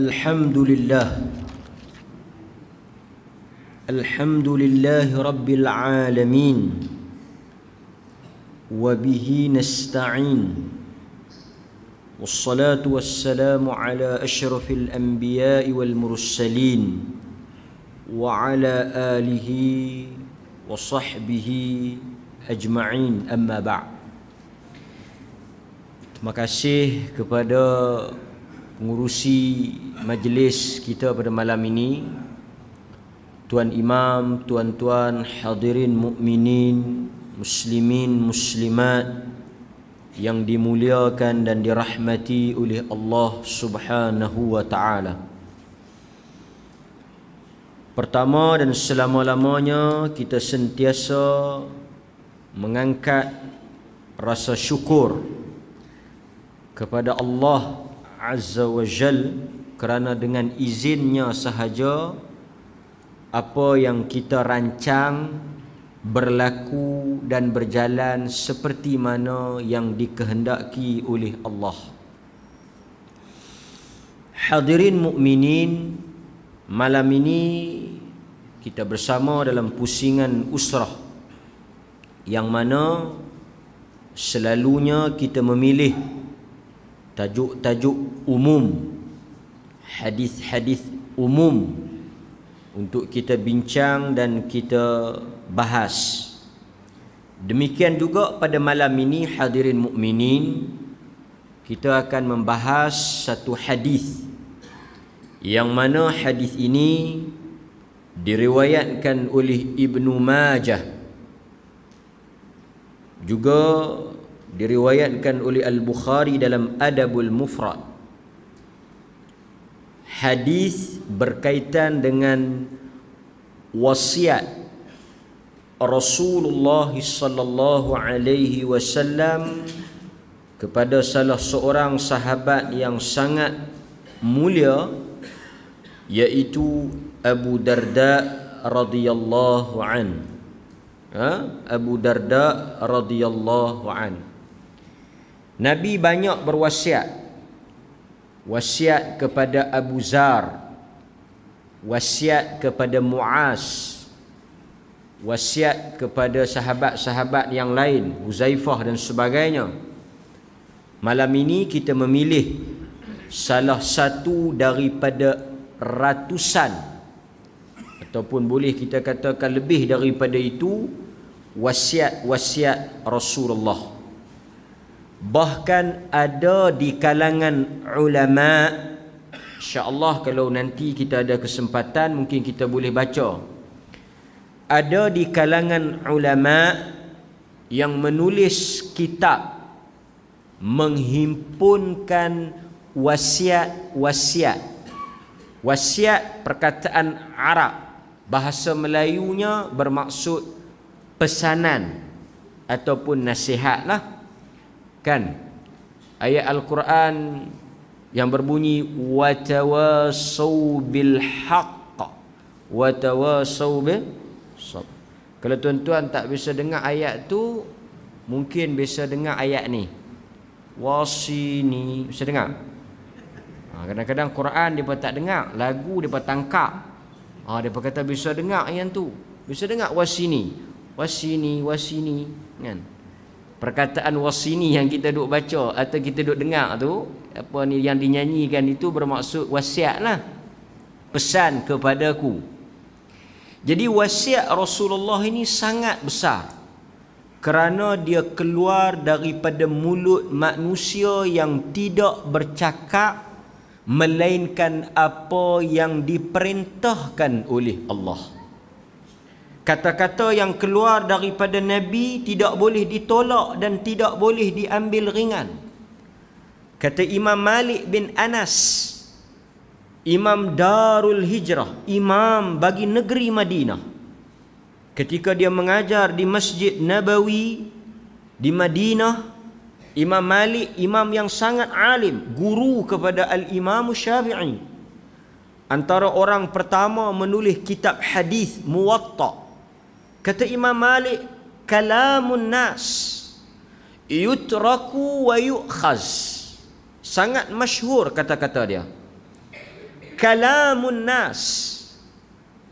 الحمد لله الحمد لله رب العالمين وبه نستعين والصلاة والسلام على أشرف الأنبياء والمرسلين وعلى آله وصحبه أجمعين أما بعد Terima kasih kepada mengurusi majlis kita pada malam ini tuan imam tuan-tuan hadirin mukminin muslimin muslimat yang dimuliakan dan dirahmati oleh Allah Subhanahu wa taala pertama dan selama-lamanya kita sentiasa mengangkat rasa syukur kepada Allah Azza wa Jal kerana dengan izinnya sahaja apa yang kita rancang berlaku dan berjalan seperti mana yang dikehendaki oleh Allah. Hadirin mukminin, malam ini kita bersama dalam pusingan usrah yang mana selalunya kita memilih tajuk-tajuk umum hadis-hadis umum untuk kita bincang dan kita bahas demikian juga pada malam ini hadirin mukminin kita akan membahas satu hadis yang mana hadis ini diriwayatkan oleh Ibn Majah juga diriwayatkan oleh Al-Bukhari dalam Adabul Mufrad hadis berkaitan dengan wasiat Rasulullah sallallahu alaihi wasallam kepada salah seorang sahabat yang sangat mulia yaitu Abu Darda radhiyallahu an ha? Abu Darda radhiyallahu an Nabi banyak berwasiat wasiat kepada Abu Zar wasiat kepada Muaz wasiat kepada sahabat-sahabat yang lain Huzaifah dan sebagainya malam ini kita memilih salah satu daripada ratusan ataupun boleh kita katakan lebih daripada itu wasiat-wasiat Rasulullah bahkan ada di kalangan ulama insyaallah kalau nanti kita ada kesempatan mungkin kita boleh baca ada di kalangan ulama yang menulis kitab menghimpunkan wasiat-wasiat wasiat perkataan Arab bahasa Melayunya bermaksud pesanan ataupun nasihat lah kan ayat Al-Quran yang berbunyi watawasau bil haqq watawasau bil kalau tuan-tuan tak bisa dengar ayat tu mungkin bisa dengar ayat ni wasini bisa dengar ha, kadang-kadang Quran depa tak dengar lagu depa tangkap ah ha, depa kata bisa dengar ayat tu bisa dengar wasini wasini wasini kan perkataan wasini yang kita duk baca atau kita duk dengar tu apa ni yang dinyanyikan itu bermaksud wasiatlah pesan kepadaku jadi wasiat Rasulullah ini sangat besar kerana dia keluar daripada mulut manusia yang tidak bercakap melainkan apa yang diperintahkan oleh Allah. Kata-kata yang keluar daripada Nabi tidak boleh ditolak dan tidak boleh diambil ringan. Kata Imam Malik bin Anas, Imam Darul Hijrah, Imam bagi negeri Madinah. Ketika dia mengajar di Masjid Nabawi di Madinah, Imam Malik, imam yang sangat alim, guru kepada Al-Imam Syafi'i. Antara orang pertama menulis kitab hadis Muwatta' Kata Imam Malik kalamun nas yutraku wa yukhaz. Sangat masyhur kata-kata dia. Kalamun nas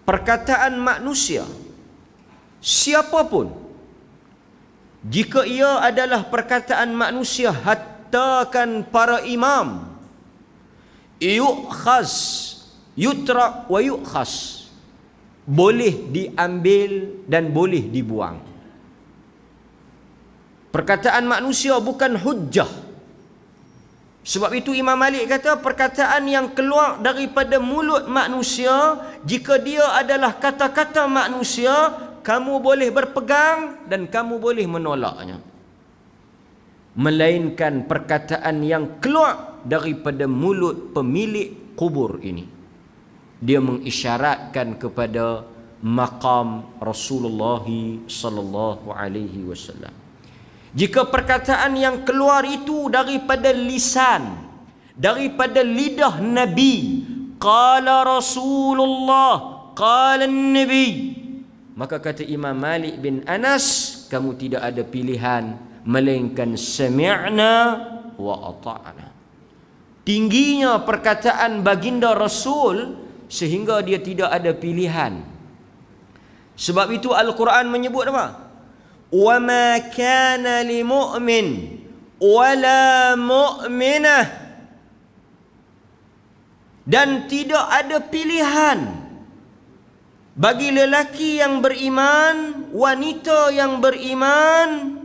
perkataan manusia siapapun jika ia adalah perkataan manusia hattakan para imam yukhaz yutrak wa yukhaz boleh diambil dan boleh dibuang. Perkataan manusia bukan hujah. Sebab itu Imam Malik kata perkataan yang keluar daripada mulut manusia jika dia adalah kata-kata manusia, kamu boleh berpegang dan kamu boleh menolaknya. Melainkan perkataan yang keluar daripada mulut pemilik kubur ini dia mengisyaratkan kepada maqam Rasulullah sallallahu alaihi wasallam jika perkataan yang keluar itu daripada lisan daripada lidah nabi qala Rasulullah qala nabi maka kata Imam Malik bin Anas kamu tidak ada pilihan melainkan sami'na wa ata'na tingginya perkataan baginda Rasul sehingga dia tidak ada pilihan sebab itu al-Quran menyebut apa wa ma kana li mu'min wa la mu'minah dan tidak ada pilihan bagi lelaki yang beriman wanita yang beriman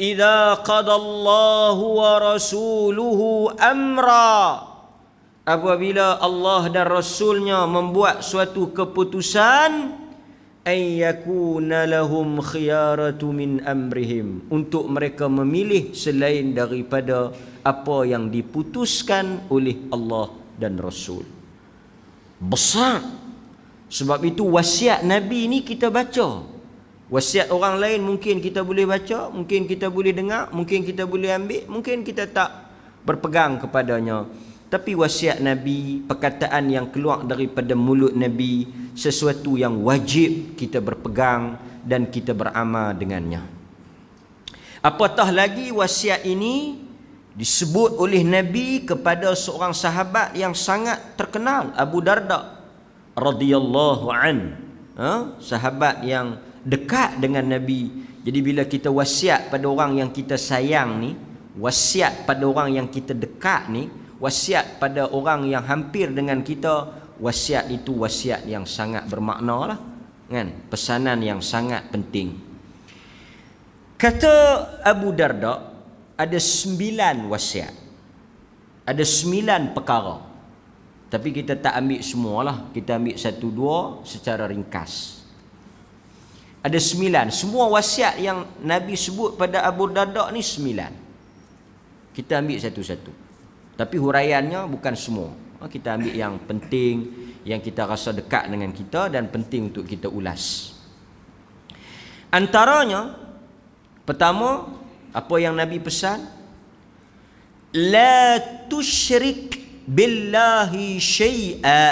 idza qadallahu wa rasuluhu amra apabila Allah dan Rasulnya membuat suatu keputusan ayyakuna lahum khiyaratu min amrihim untuk mereka memilih selain daripada apa yang diputuskan oleh Allah dan Rasul besar sebab itu wasiat Nabi ni kita baca wasiat orang lain mungkin kita boleh baca mungkin kita boleh dengar mungkin kita boleh ambil mungkin kita tak berpegang kepadanya tapi wasiat Nabi, perkataan yang keluar daripada mulut Nabi, sesuatu yang wajib kita berpegang dan kita beramal dengannya. Apatah lagi wasiat ini disebut oleh Nabi kepada seorang sahabat yang sangat terkenal, Abu Darda radhiyallahu an. Ha? Sahabat yang dekat dengan Nabi. Jadi bila kita wasiat pada orang yang kita sayang ni, wasiat pada orang yang kita dekat ni, wasiat pada orang yang hampir dengan kita wasiat itu wasiat yang sangat bermakna lah kan pesanan yang sangat penting kata Abu Darda ada sembilan wasiat ada sembilan perkara tapi kita tak ambil semualah kita ambil satu dua secara ringkas ada sembilan semua wasiat yang Nabi sebut pada Abu Darda ni sembilan kita ambil satu-satu tapi huraiannya bukan semua. Ha, kita ambil yang penting, yang kita rasa dekat dengan kita dan penting untuk kita ulas. Antaranya, pertama, apa yang Nabi pesan? La tushrik billahi syai'a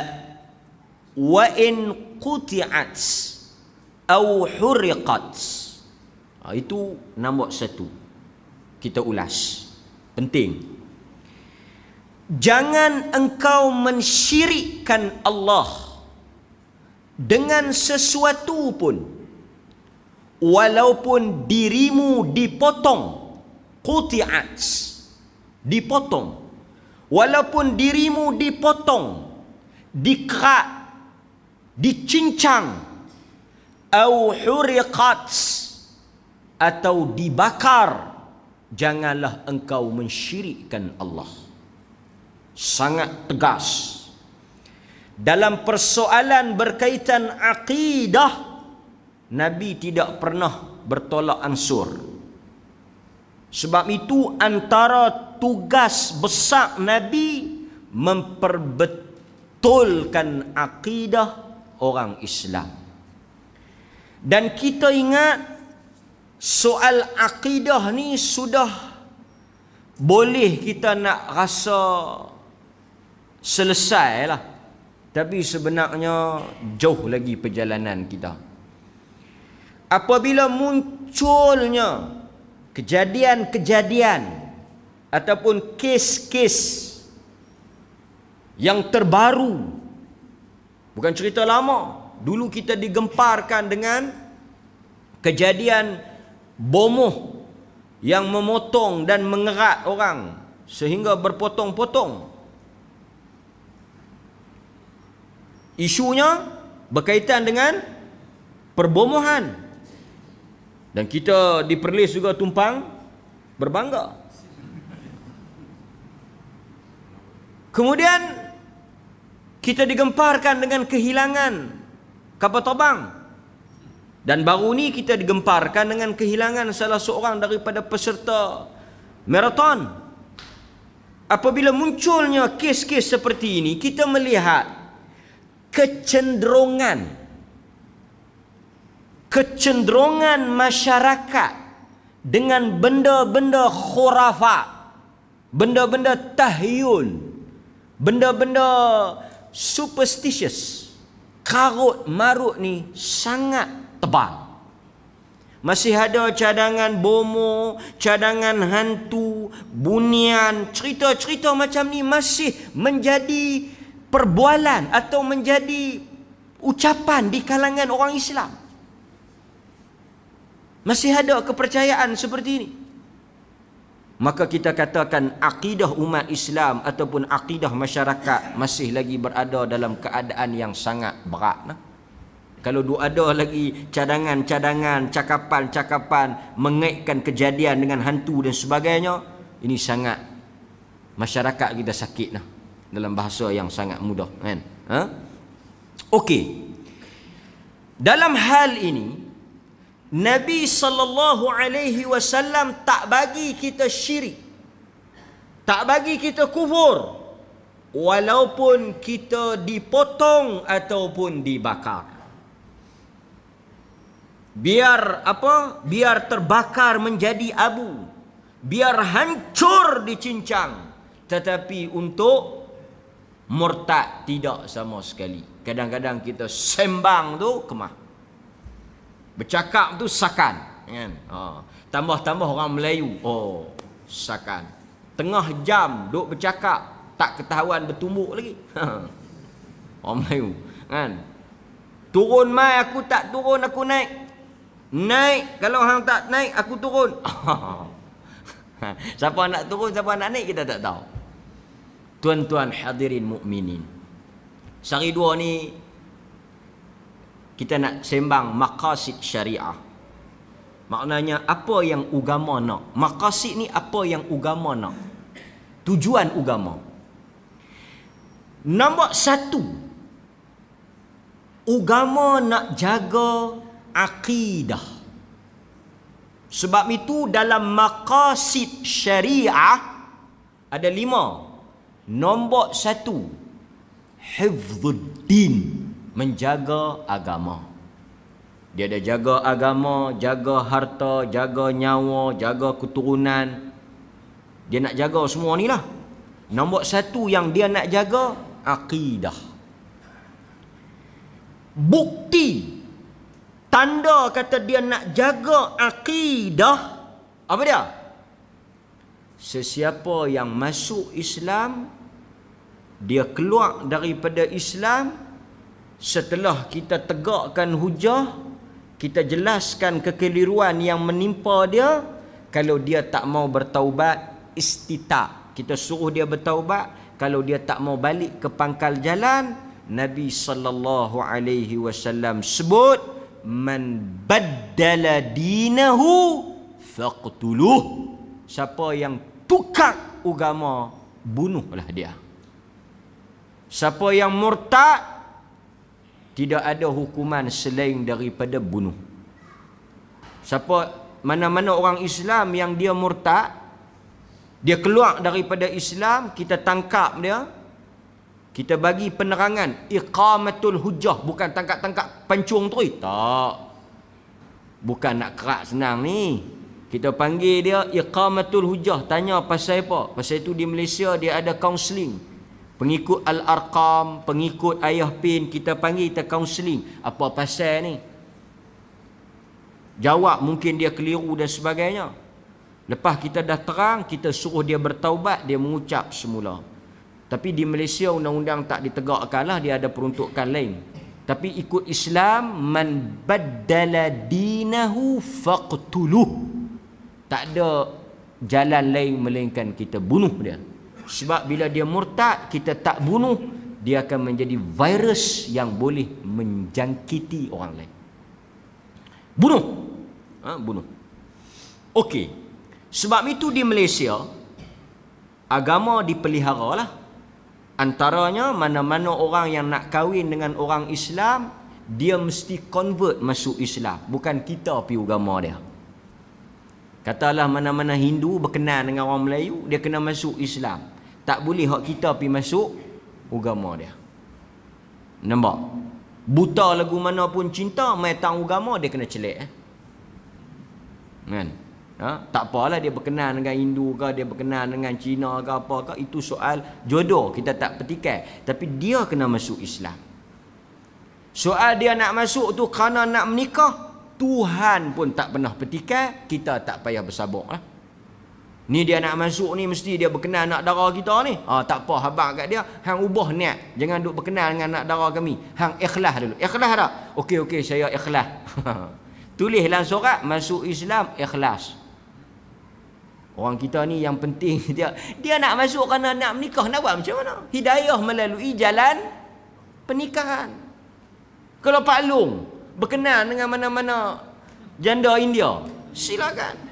wa in quti'at aw hurriqat. Ha, itu nombor satu. Kita ulas. Penting. Jangan engkau mensyirikkan Allah dengan sesuatu pun walaupun dirimu dipotong quti'at dipotong walaupun dirimu dipotong dikerak dicincang au huriqat atau dibakar janganlah engkau mensyirikkan Allah sangat tegas dalam persoalan berkaitan akidah Nabi tidak pernah bertolak ansur sebab itu antara tugas besar Nabi memperbetulkan akidah orang Islam dan kita ingat soal akidah ni sudah boleh kita nak rasa Selesai lah, tapi sebenarnya jauh lagi perjalanan kita apabila munculnya kejadian-kejadian ataupun kes-kes yang terbaru bukan cerita lama dulu kita digemparkan dengan kejadian bomoh yang memotong dan mengerat orang sehingga berpotong-potong isunya berkaitan dengan perbomohan dan kita di Perlis juga tumpang berbangga kemudian kita digemparkan dengan kehilangan kapal terbang dan baru ni kita digemparkan dengan kehilangan salah seorang daripada peserta maraton apabila munculnya kes-kes seperti ini kita melihat kecenderungan kecenderungan masyarakat dengan benda-benda khurafat benda-benda tahyul benda-benda superstitious karut marut ni sangat tebal masih ada cadangan bomo cadangan hantu bunian cerita-cerita macam ni masih menjadi perbualan atau menjadi ucapan di kalangan orang Islam. Masih ada kepercayaan seperti ini. Maka kita katakan akidah umat Islam ataupun akidah masyarakat masih lagi berada dalam keadaan yang sangat berat. Nah? Kalau dua ada lagi cadangan-cadangan, cakapan-cakapan mengaitkan kejadian dengan hantu dan sebagainya, ini sangat masyarakat kita sakit. Nah? dalam bahasa yang sangat mudah kan ha okey dalam hal ini Nabi sallallahu alaihi wasallam tak bagi kita syirik. Tak bagi kita kufur. Walaupun kita dipotong ataupun dibakar. Biar apa? Biar terbakar menjadi abu. Biar hancur dicincang. Tetapi untuk murtad tidak sama sekali kadang-kadang kita sembang tu kemah bercakap tu sakan kan? ha. tambah-tambah orang Melayu oh sakan tengah jam duk bercakap tak ketahuan bertumbuk lagi ha. orang Melayu kan turun mai aku tak turun aku naik naik kalau orang tak naik aku turun ha. siapa nak turun siapa nak naik kita tak tahu tuan-tuan hadirin mukminin. Sehari dua ni kita nak sembang maqasid syariah. Maknanya apa yang agama nak? Maqasid ni apa yang agama nak? Tujuan agama. Nombor satu Agama nak jaga akidah. Sebab itu dalam maqasid syariah ada lima Nombor satu Hifzuddin Menjaga agama Dia ada jaga agama Jaga harta Jaga nyawa Jaga keturunan Dia nak jaga semua ni lah Nombor satu yang dia nak jaga Akidah Bukti Tanda kata dia nak jaga akidah Apa dia? Sesiapa yang masuk Islam dia keluar daripada Islam setelah kita tegakkan hujah kita jelaskan kekeliruan yang menimpa dia kalau dia tak mau bertaubat istita kita suruh dia bertaubat kalau dia tak mau balik ke pangkal jalan Nabi sallallahu alaihi wasallam sebut man baddala dinahu faqtuluh siapa yang tukar agama bunuhlah dia Siapa yang murtad tidak ada hukuman selain daripada bunuh. Siapa mana-mana orang Islam yang dia murtad dia keluar daripada Islam, kita tangkap dia. Kita bagi penerangan iqamatul hujah bukan tangkap-tangkap pancung tu. Eh, tak. Bukan nak kerak senang ni. Kita panggil dia iqamatul hujah, tanya pasal apa? Pasal itu di Malaysia dia ada kaunseling pengikut al-arqam pengikut ayah pin kita panggil kita counseling apa pasal ni jawab mungkin dia keliru dan sebagainya lepas kita dah terang kita suruh dia bertaubat dia mengucap semula tapi di Malaysia undang-undang tak ditegakkan lah dia ada peruntukan lain tapi ikut Islam man baddala dinahu faqtuluh tak ada jalan lain melainkan kita bunuh dia sebab bila dia murtad kita tak bunuh dia akan menjadi virus yang boleh menjangkiti orang lain bunuh ha, bunuh okey sebab itu di Malaysia agama dipelihara lah antaranya mana-mana orang yang nak kahwin dengan orang Islam dia mesti convert masuk Islam bukan kita pergi agama dia Katalah mana-mana Hindu berkenan dengan orang Melayu, dia kena masuk Islam tak boleh hak kita pi masuk agama dia. Nampak? Buta lagu mana pun cinta mai tang agama dia kena celik eh. Kan? Ha? Tak apalah dia berkenan dengan Hindu ke Dia berkenan dengan Cina ke apa ke Itu soal jodoh kita tak petikai Tapi dia kena masuk Islam Soal dia nak masuk tu kerana nak menikah Tuhan pun tak pernah petikai Kita tak payah bersabuk lah Ni dia nak masuk ni mesti dia berkenal nak darah kita ni. Ah tak apa habaq kat dia. Hang ubah niat. Jangan duk berkenal dengan anak darah kami. Hang ikhlas dulu. Ikhlas dah. Okey okey saya ikhlas. Tulislah surat masuk Islam ikhlas. Orang kita ni yang penting dia dia nak masuk kerana nak menikah nak buat macam mana? Hidayah melalui jalan pernikahan. Kalau Pak Long berkenal dengan mana-mana janda India, silakan.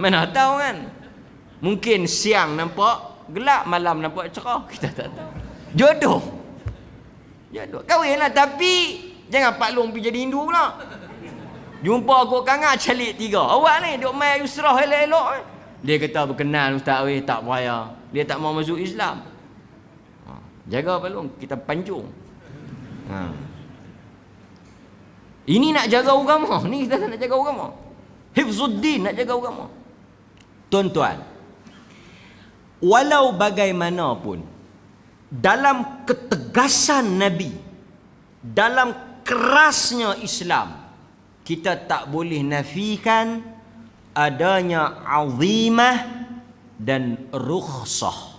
Mana tahu kan? Mungkin siang nampak gelap, malam nampak cerah. Kita tak tahu. Jodoh. Jodoh. Kahwinlah tapi jangan Pak Long pergi jadi Hindu pula. Jumpa aku kangar calik tiga. Awak ni duk main usrah elok-elok. Dia kata berkenan Ustaz Awis tak payah. Dia tak mau masuk Islam. Ha, jaga Pak Long. Kita panjung. Ha. Ini nak jaga agama. Ni kita nak jaga agama. Hifzuddin nak jaga agama. Tuan-tuan, walau bagaimanapun dalam ketegasan Nabi, dalam kerasnya Islam, kita tak boleh nafikan adanya azimah dan rukhsah.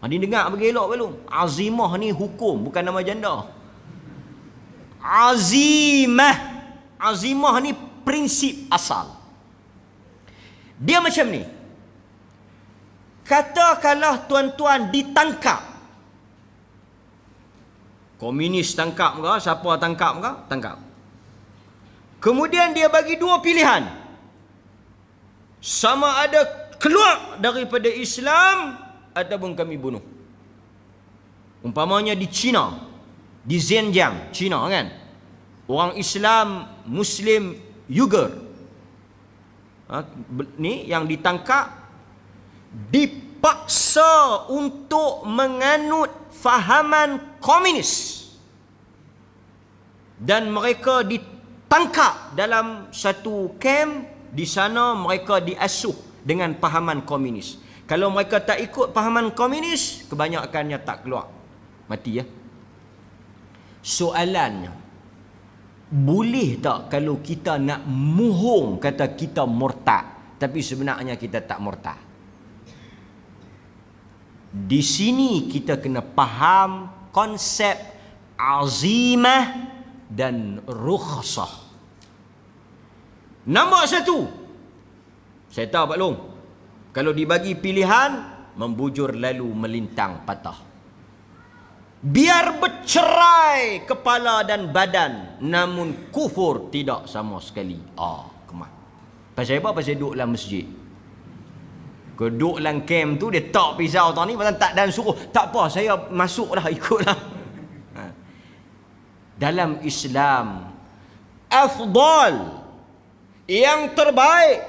Adik dengar bagi elok belum? Azimah ni hukum bukan nama janda. Azimah, azimah ni prinsip asal. Dia macam ni. Katakanlah tuan-tuan ditangkap. Komunis tangkap ke? Siapa tangkap ke? Tangkap. Kemudian dia bagi dua pilihan. Sama ada keluar daripada Islam ataupun kami bunuh. Umpamanya di China. Di Xinjiang, China kan? Orang Islam, Muslim, Uyghur. Ha, ni yang ditangkap dipaksa untuk menganut fahaman komunis dan mereka ditangkap dalam satu kem di sana mereka diasuh dengan fahaman komunis kalau mereka tak ikut fahaman komunis kebanyakannya tak keluar mati ya soalannya boleh tak kalau kita nak muhung kata kita murtad tapi sebenarnya kita tak murtad di sini kita kena faham konsep azimah dan rukhsah. Nombor satu. Saya tahu Pak Long. Kalau dibagi pilihan, membujur lalu melintang patah. Biar bercerai kepala dan badan. Namun kufur tidak sama sekali. Ah, kemah. Pasal apa? Pasal duduk dalam masjid. Geduk dalam camp tu dia tak pisau tau ni pasal tak dan suruh. Tak apa saya masuk masuklah ikut lah ha. Dalam Islam afdal yang terbaik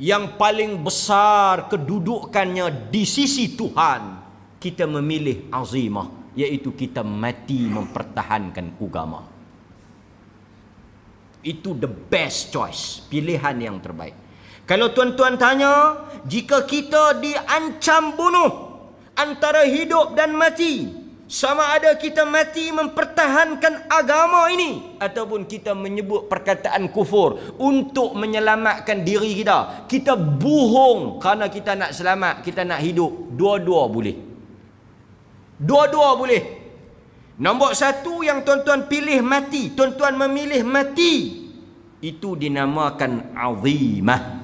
yang paling besar kedudukannya di sisi Tuhan kita memilih azimah iaitu kita mati mempertahankan agama. Itu the best choice, pilihan yang terbaik. Kalau tuan-tuan tanya, jika kita diancam bunuh antara hidup dan mati, sama ada kita mati mempertahankan agama ini ataupun kita menyebut perkataan kufur untuk menyelamatkan diri kita. Kita bohong kerana kita nak selamat, kita nak hidup. Dua-dua boleh. Dua-dua boleh. Nombor satu yang tuan-tuan pilih mati, tuan-tuan memilih mati. Itu dinamakan azimah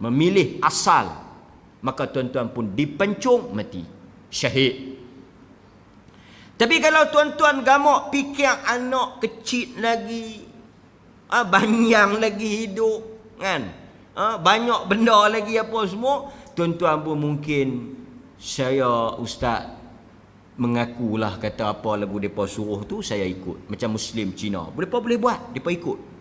memilih asal maka tuan-tuan pun dipencung mati syahid tapi kalau tuan-tuan gamak fikir anak kecil lagi ah banyak lagi hidup kan ah banyak benda lagi apa semua tuan-tuan pun mungkin saya ustaz mengakulah kata apa lagu depa suruh tu saya ikut macam muslim Cina depa boleh buat depa ikut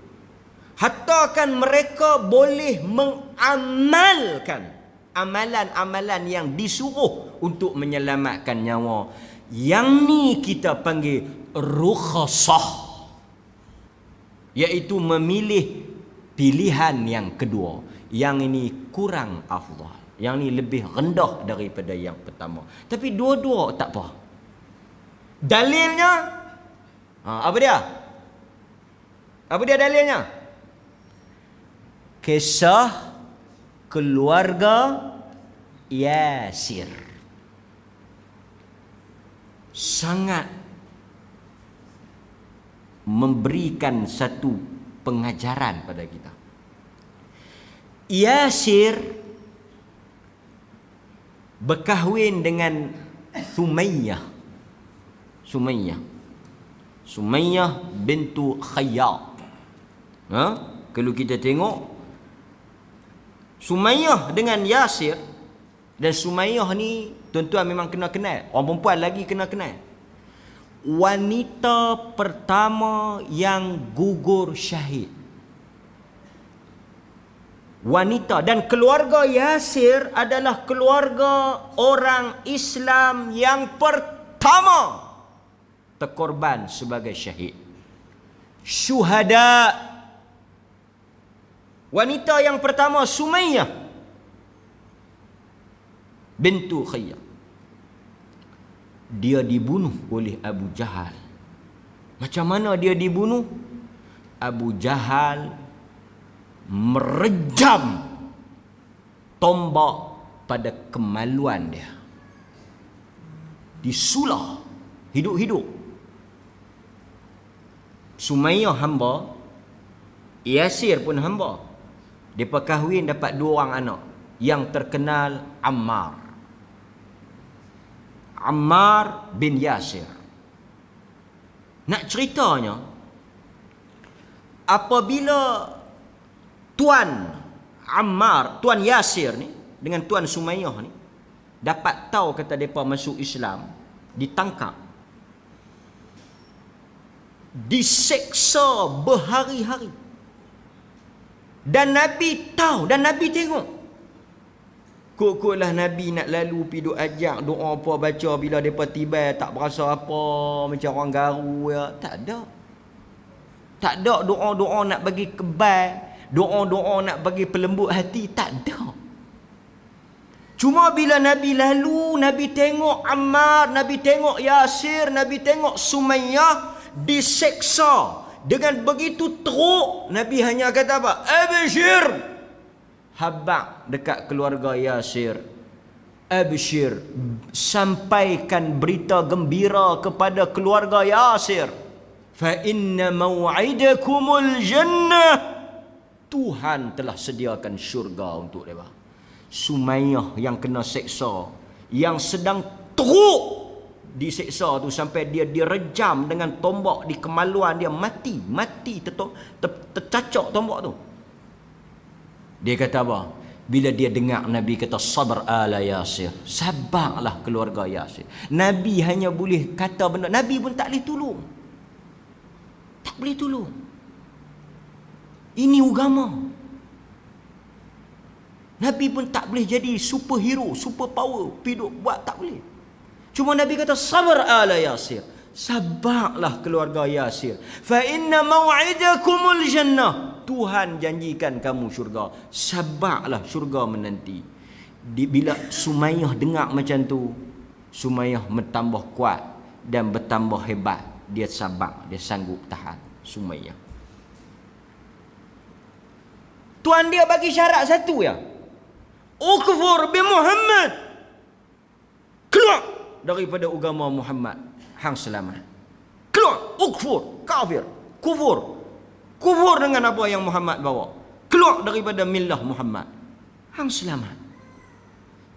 kan mereka boleh mengamalkan amalan-amalan yang disuruh untuk menyelamatkan nyawa. Yang ni kita panggil rukhsah. yaitu memilih pilihan yang kedua. Yang ini kurang afdal. Yang ini lebih rendah daripada yang pertama. Tapi dua-dua tak apa. Dalilnya? Ha, apa dia? Apa dia Dalilnya? kisah keluarga Yasir. Sangat memberikan satu pengajaran pada kita. Yasir berkahwin dengan Sumayyah. Sumayyah. Sumayyah bintu Khayyar. Ha? Kalau kita tengok Sumayyah dengan Yasir dan Sumayyah ni tuan-tuan memang kena kenal. Orang perempuan lagi kena kenal. Wanita pertama yang gugur syahid. Wanita dan keluarga Yasir adalah keluarga orang Islam yang pertama terkorban sebagai syahid. Syuhada' Wanita yang pertama Sumayyah bintu Khayyam. Dia dibunuh oleh Abu Jahal. Macam mana dia dibunuh? Abu Jahal merejam tombak pada kemaluan dia. Disulah hidup-hidup. Sumayyah hamba, Yasir pun hamba. Mereka kahwin dapat dua orang anak Yang terkenal Ammar Ammar bin Yasir Nak ceritanya Apabila Tuan Ammar Tuan Yasir ni Dengan Tuan Sumayyah ni Dapat tahu kata mereka masuk Islam Ditangkap Diseksa berhari-hari dan Nabi tahu dan Nabi tengok Kukulah Nabi nak lalu pergi duk ajak doa apa baca bila mereka tiba tak berasa apa macam orang garu ya. Tak ada. Tak ada doa-doa nak bagi kebal. Doa-doa nak bagi pelembut hati. Tak ada. Cuma bila Nabi lalu, Nabi tengok Ammar, Nabi tengok Yasir, Nabi tengok Sumayyah diseksa. Dengan begitu teruk Nabi hanya kata apa? Abshir. Habak dekat keluarga Yasir. Abshir sampaikan berita gembira kepada keluarga Yasir. Fa inna maw'idakumul jannah. Tuhan telah sediakan syurga untuk mereka. Sumayyah yang kena seksa, yang sedang teruk diseksa tu sampai dia direjam dengan tombak di kemaluan dia mati mati tertok ter, tercacak tombak tu dia kata apa bila dia dengar nabi kata sabar ala yasir sabarlah keluarga yasir nabi hanya boleh kata benda nabi pun tak boleh tolong tak boleh tolong ini agama nabi pun tak boleh jadi superhero super power piduk buat tak boleh Cuma Nabi kata sabar ala Yasir. sabaklah keluarga Yasir. Fa inna maw'idakumul jannah. Tuhan janjikan kamu syurga. sabaklah syurga menanti. Bila Sumayyah dengar macam tu, Sumayyah bertambah kuat dan bertambah hebat. Dia sabak, dia sanggup tahan Sumayyah. Tuhan dia bagi syarat satu ya. Ukfur bi Muhammad. Keluar daripada agama Muhammad hang selamat keluar oh, ukfur kafir kufur kufur dengan apa yang Muhammad bawa keluar daripada milah Muhammad hang selamat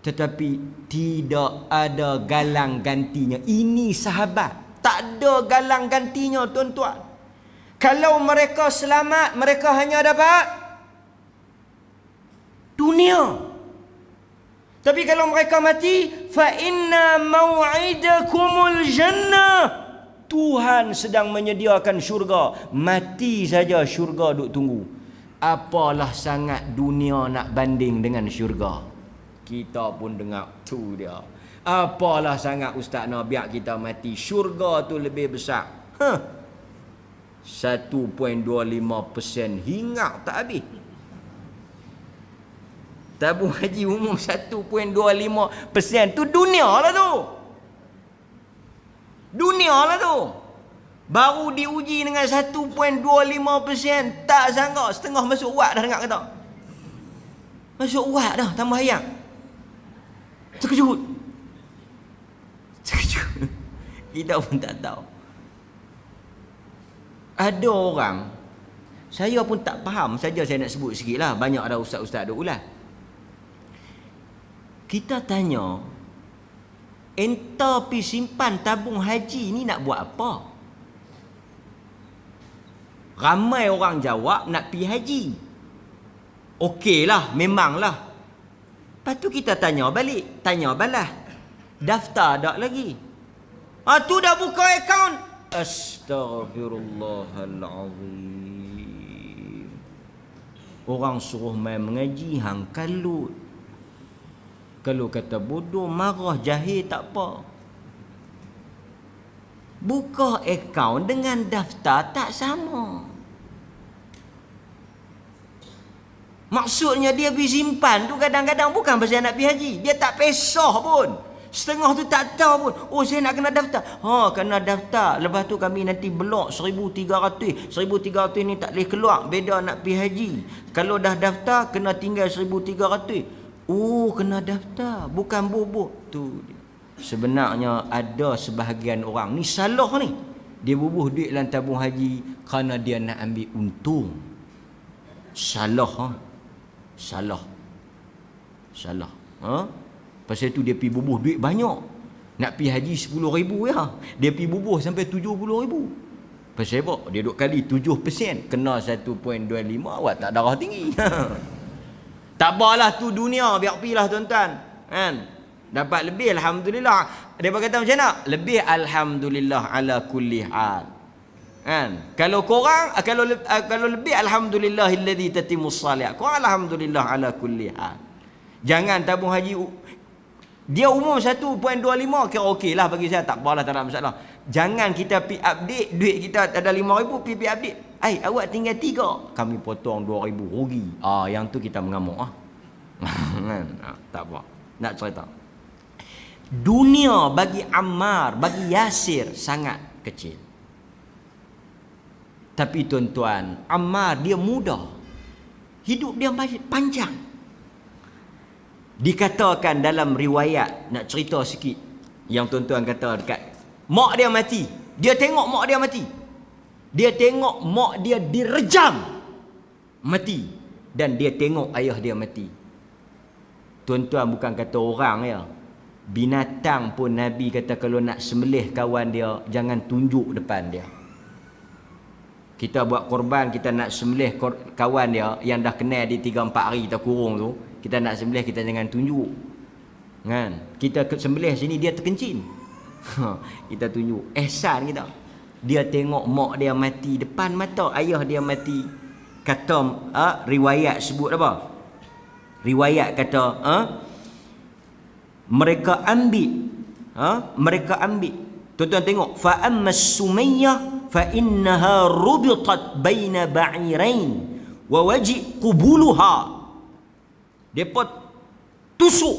tetapi tidak ada galang gantinya ini sahabat tak ada galang gantinya tuan-tuan kalau mereka selamat mereka hanya dapat dunia tapi kalau mereka mati, fa inna mau'idakumul jannah. Tuhan sedang menyediakan syurga. Mati saja syurga duk tunggu. Apalah sangat dunia nak banding dengan syurga. Kita pun dengar tu dia. Apalah sangat ustaz nak biar kita mati. Syurga tu lebih besar. Huh. 1.25% hingap tak habis. Tabung haji umum 1.25% tu dunialah tu. dunia lah Dunialah tu. Baru diuji dengan 1.25% tak sangka setengah masuk wad dah dengar kata. Masuk wad dah tambah ayam. Terkejut. Terkejut. Kita pun tak tahu. Ada orang saya pun tak faham saja saya nak sebut lah banyak ada ustaz-ustaz ada ulang. Lah. Kita tanya Entah pi simpan tabung haji ni nak buat apa? Ramai orang jawab nak pi haji. Okeylah, memanglah. Lepas tu kita tanya balik, tanya balas. Daftar tak lagi. Ah tu dah buka akaun. Astagfirullahalazim. Orang suruh main mengaji hang kalut. Kalau kata bodoh, marah, jahil tak apa. Buka akaun dengan daftar tak sama. Maksudnya dia pergi simpan tu kadang-kadang bukan pasal nak pergi haji. Dia tak pesoh pun. Setengah tu tak tahu pun. Oh saya nak kena daftar. Ha kena daftar. Lepas tu kami nanti blok tiga ratus ni tak boleh keluar. Beda nak pergi haji. Kalau dah daftar kena tinggal seribu tiga ratus. Oh kena daftar Bukan bubuk tu Sebenarnya ada sebahagian orang Ni salah ni Dia bubuh duit dalam tabung haji Kerana dia nak ambil untung Salah ha? Salah Salah ha? Pasal tu dia pi bubuh duit banyak Nak pi haji sepuluh ribu ya Dia pi bubuh sampai tujuh puluh ribu Pasal apa? Dia duk kali tujuh persen Kena satu poin dua lima Awak tak darah tinggi Tak apalah tu dunia biar pilah tuan-tuan. Kan? Dapat lebih alhamdulillah. Depa kata macam nak? Lebih alhamdulillah ala kulli hal. Kan? Kalau korang eh, kalau eh, kalau lebih alhamdulillah allazi tatimus salih. Kau alhamdulillah ala kulli hal. Jangan tabung haji dia umum 1.25 kira okey lah bagi saya tak apalah tak ada masalah. Jangan kita pi update duit kita ada 5000 pi pi update Ai, awak tinggal tiga. Kami potong dua ribu rugi. Ah, yang tu kita mengamuk ah. Kan? ah tak apa. Nak cerita. Dunia bagi Ammar, bagi Yasir sangat kecil. Tapi tuan-tuan, Ammar dia muda. Hidup dia masih panjang. Dikatakan dalam riwayat, nak cerita sikit. Yang tuan-tuan kata dekat, mak dia mati. Dia tengok mak dia mati. Dia tengok mak dia direjam mati dan dia tengok ayah dia mati. Tuan-tuan bukan kata orang ya. Binatang pun Nabi kata kalau nak sembelih kawan dia jangan tunjuk depan dia. Kita buat korban kita nak sembelih kawan dia yang dah kenal di 3 4 hari kita kurung tu, kita nak sembelih kita jangan tunjuk. Kan? Kita sembelih sini dia terkencin. kita tunjuk ihsan kita dia tengok mak dia mati depan mata ayah dia mati kata ha, riwayat sebut apa riwayat kata ha, mereka ambil ha, mereka ambil tuan-tuan tengok fa sumayyah fa innaha rubitat baina ba'irain wa waji qubuluha depa tusuk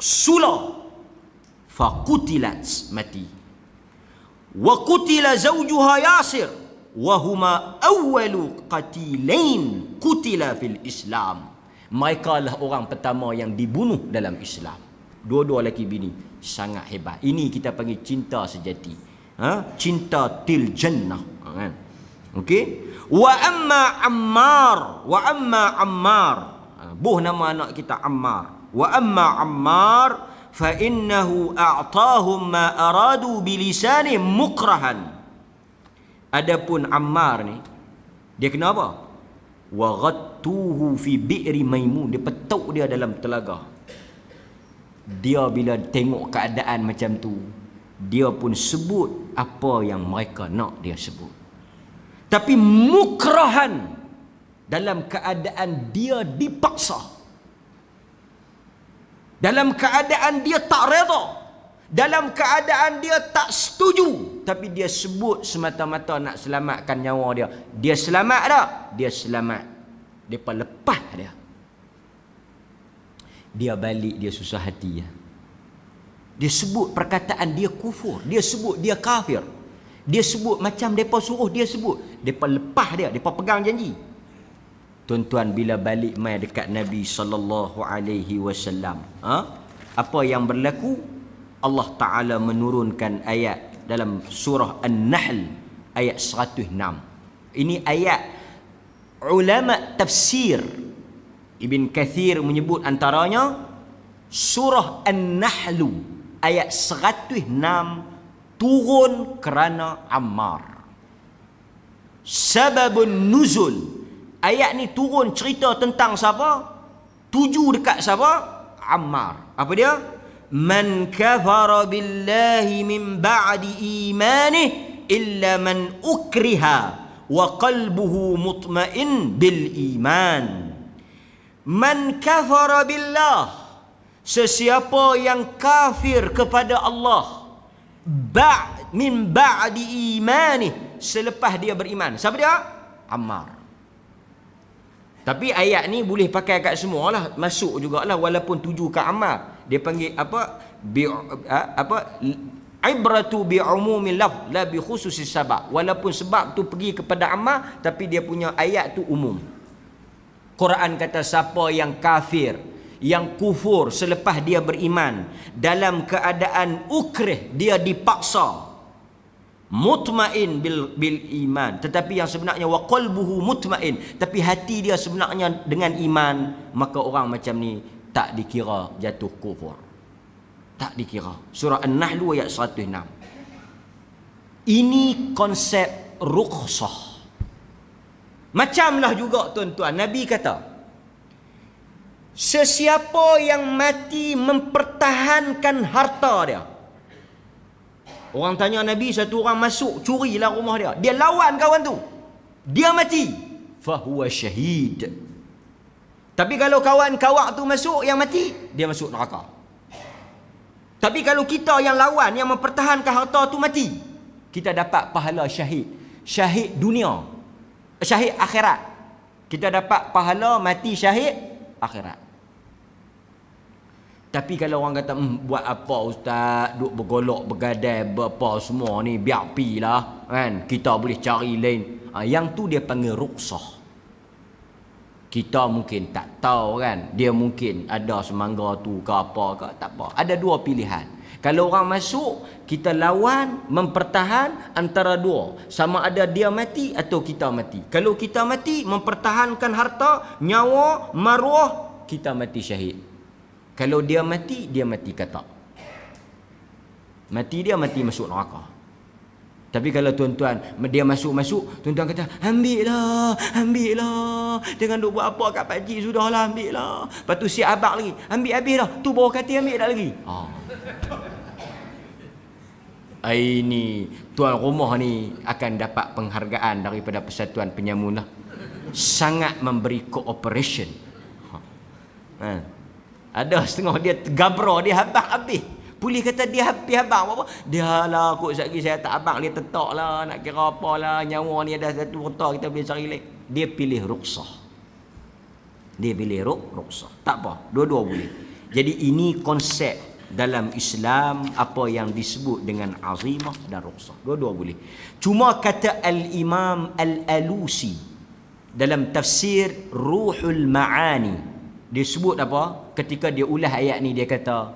sula fa mati wa kutila zawjuha Yasir wa huma awwalu qatilain kutila fil Islam. Mereka lah orang pertama yang dibunuh dalam Islam. Dua-dua lelaki bini sangat hebat. Ini kita panggil cinta sejati. Ha? Cinta til jannah. Ha, kan? Okey. Wa amma Ammar, wa amma Ammar. Ha, Buh nama anak kita Ammar. Wa amma Ammar فَإِنَّهُ أَعْطَاهُمْ مَا أَرَادُوا بِلِسَانِ مُقْرَهًا Adapun Ammar ni Dia kena apa? وَغَتُّوهُ fi بِئْرِ مَيْمُونَ Dia petuk dia dalam telaga Dia bila tengok keadaan macam tu Dia pun sebut apa yang mereka nak dia sebut Tapi mukrahan Dalam keadaan dia dipaksa dalam keadaan dia tak reda. Dalam keadaan dia tak setuju. Tapi dia sebut semata-mata nak selamatkan nyawa dia. Dia selamat tak? Dia selamat. Dia lepas dia. Dia balik, dia susah hati. Dia sebut perkataan dia kufur. Dia sebut dia kafir. Dia sebut macam mereka suruh dia sebut. Mereka lepas dia. Mereka pegang janji tuan-tuan bila balik mai dekat Nabi sallallahu alaihi wasallam ha? apa yang berlaku Allah taala menurunkan ayat dalam surah An-Nahl ayat 106 ini ayat ulama tafsir Ibn Kathir menyebut antaranya surah An-Nahl ayat 106 turun kerana Ammar sebab nuzul ayat ni turun cerita tentang siapa? Tuju dekat siapa? Ammar. Apa dia? Man kafara billahi min ba'di imani illa man ukriha wa qalbuhu mutma'in bil iman. Man kafara billah sesiapa yang kafir kepada Allah ba' min ba'di imani selepas dia beriman. Siapa dia? Ammar. Tapi ayat ni boleh pakai kat semua lah. Masuk juga lah walaupun tuju ke amal. Dia panggil apa? Bi, apa? Ibratu bi umumi laf la bi khususi sabab. Walaupun sebab tu pergi kepada amal. Tapi dia punya ayat tu umum. Quran kata siapa yang kafir. Yang kufur selepas dia beriman. Dalam keadaan ukrih. Dia dipaksa mutmain bil bil iman tetapi yang sebenarnya wa qalbuhu mutmain tapi hati dia sebenarnya dengan iman maka orang macam ni tak dikira jatuh kufur tak dikira surah an-nahl ayat 106 ini konsep rukhsah macamlah juga tuan-tuan nabi kata sesiapa yang mati mempertahankan harta dia Orang tanya Nabi satu orang masuk curi lah rumah dia. Dia lawan kawan tu. Dia mati. Fahuwa syahid. Tapi kalau kawan kawak tu masuk yang mati, dia masuk neraka. Tapi kalau kita yang lawan, yang mempertahankan harta tu mati, kita dapat pahala syahid. Syahid dunia. Syahid akhirat. Kita dapat pahala mati syahid akhirat. Tapi kalau orang kata mmm, buat apa ustaz duk bergolok bergadai berapa semua ni biar pilah kan kita boleh cari lain. Ha, yang tu dia panggil ruksah. Kita mungkin tak tahu kan dia mungkin ada semangga tu ke apa ke tak apa. Ada dua pilihan. Kalau orang masuk kita lawan mempertahan antara dua. Sama ada dia mati atau kita mati. Kalau kita mati mempertahankan harta, nyawa, maruah kita mati syahid. Kalau dia mati, dia mati kata. Mati dia mati masuk neraka. Tapi kalau tuan-tuan dia masuk-masuk, tuan-tuan kata, ambil lah, ambil lah. Jangan duk buat apa kat pakcik, sudah lah, ambil lah. Lepas si abak lagi, ambil habis lah. Tu bawa kata ambil dah lagi. Ah. Aini, ah, tuan rumah ni akan dapat penghargaan daripada persatuan penyamun lah. Sangat memberi cooperation. Ha. Ha. Ada setengah dia gabra dia habang habis. Pulih kata dia habis habang apa? Dia lah aku satgi saya tak habang dia lah nak kira apalah nyawa ni ada satu kota kita boleh cari lain. Dia pilih ruksah. Dia pilih ruk, ruksah. Tak apa, dua-dua boleh. Jadi ini konsep dalam Islam apa yang disebut dengan azimah dan ruksah. Dua-dua boleh. Cuma kata Al-Imam Al-Alusi dalam tafsir Ruhul Ma'ani dia sebut apa? Ketika dia ulas ayat ni dia kata,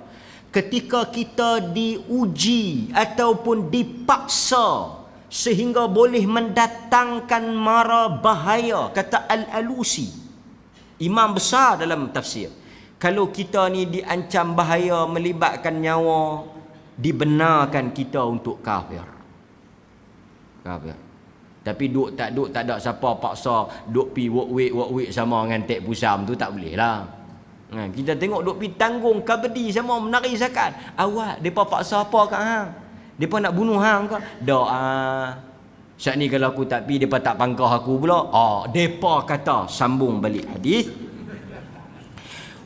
ketika kita diuji ataupun dipaksa sehingga boleh mendatangkan mara bahaya kata al-alusi imam besar dalam tafsir kalau kita ni diancam bahaya melibatkan nyawa dibenarkan kita untuk kafir kafir tapi duk tak duk tak ada siapa paksa duk pi work week work week sama dengan tek pusam tu tak boleh lah. Ha, kita tengok duk pi tanggung kabedi sama menari zakat. Awak depa paksa apa kan hang? Depa nak bunuh hang ke? Dak ah. Ha. Sat ni kalau aku tak pi depa tak pangkah aku pula. Ah, depa kata sambung balik hadis.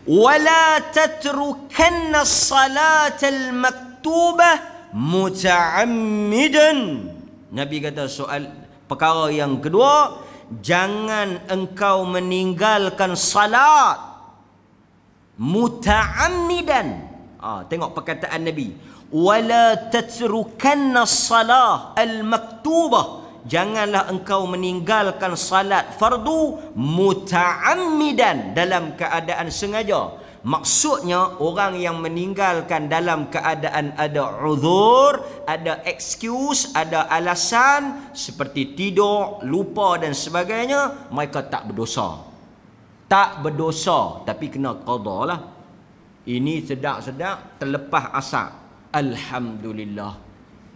Wala tatrukanna salatal maktubah muta'ammidan. Nabi kata soal Perkara yang kedua, jangan engkau meninggalkan salat muta'ammidan. Ah, ha, tengok perkataan Nabi. Wala tatrukanna salah al-maktubah. Janganlah engkau meninggalkan salat fardu muta'ammidan dalam keadaan sengaja. Maksudnya orang yang meninggalkan dalam keadaan ada uzur, ada excuse, ada alasan seperti tidur, lupa dan sebagainya, mereka tak berdosa. Tak berdosa tapi kena qada lah. Ini sedak-sedak terlepas asap. Alhamdulillah.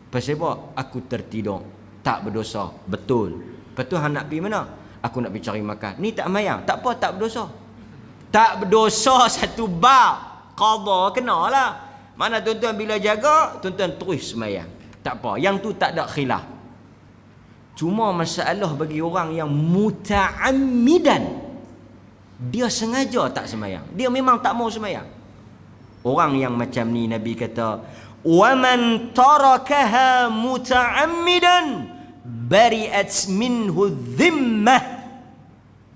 Pasal apa? Aku tertidur. Tak berdosa. Betul. Betul. tu nak pergi mana? Aku nak pergi cari makan. Ni tak mayang. Tak apa, tak berdosa. Tak berdosa satu bab. Qadha lah Mana tuan-tuan bila jaga, tuan-tuan terus semayang. Tak apa. Yang tu tak ada khilaf. Cuma masalah bagi orang yang muta'amidan. Dia sengaja tak semayang. Dia memang tak mau semayang. Orang yang macam ni Nabi kata, وَمَنْ تَرَكَهَا مُتَعَمِّدًا بَرِئَتْ مِنْهُ الذِّمَّةِ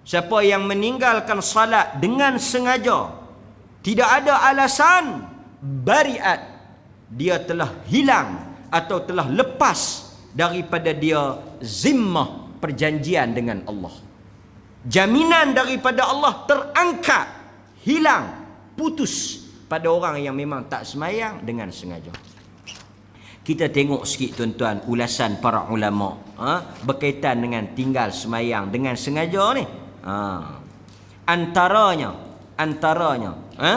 Siapa yang meninggalkan salat dengan sengaja Tidak ada alasan Bariat Dia telah hilang Atau telah lepas Daripada dia zimmah perjanjian dengan Allah Jaminan daripada Allah terangkat Hilang Putus Pada orang yang memang tak semayang dengan sengaja kita tengok sikit tuan-tuan ulasan para ulama ha? berkaitan dengan tinggal semayang dengan sengaja ni ha. antaranya antaranya ha?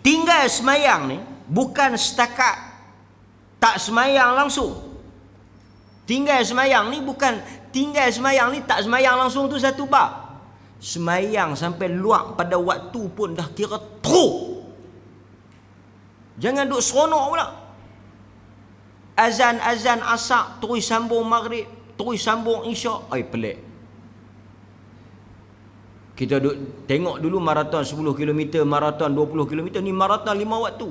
tinggal semayang ni bukan setakat tak semayang langsung tinggal semayang ni bukan tinggal semayang ni tak semayang langsung tu satu bab semayang sampai luak pada waktu pun dah kira teruk jangan duk seronok pula azan-azan asak terus sambung maghrib terus sambung isyak ai pelik kita duk, tengok dulu maraton 10 km, maraton 20 km ni maraton 5 waktu.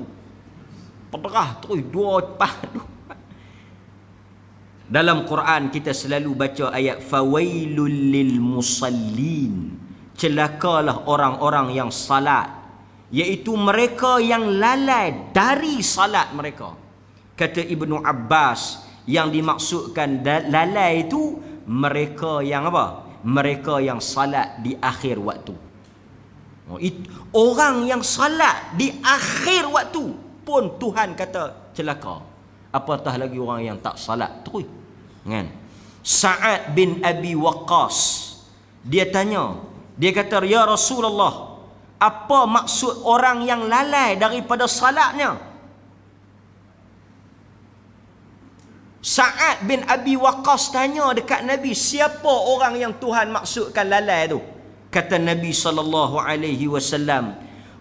Perah terus 2 padu. Dalam Quran kita selalu baca ayat fawailul lil musallin. Celakalah orang-orang yang salat. Iaitu mereka yang lalai dari salat mereka. Kata Ibnu Abbas yang dimaksudkan lalai itu mereka yang apa? mereka yang salat di akhir waktu oh, orang yang salat di akhir waktu pun Tuhan kata celaka apatah lagi orang yang tak salat terus kan Sa'ad bin Abi Waqqas dia tanya dia kata ya Rasulullah apa maksud orang yang lalai daripada salatnya Sa'ad bin Abi Waqas tanya dekat Nabi, siapa orang yang Tuhan maksudkan lalai tu? Kata Nabi sallallahu alaihi wasallam,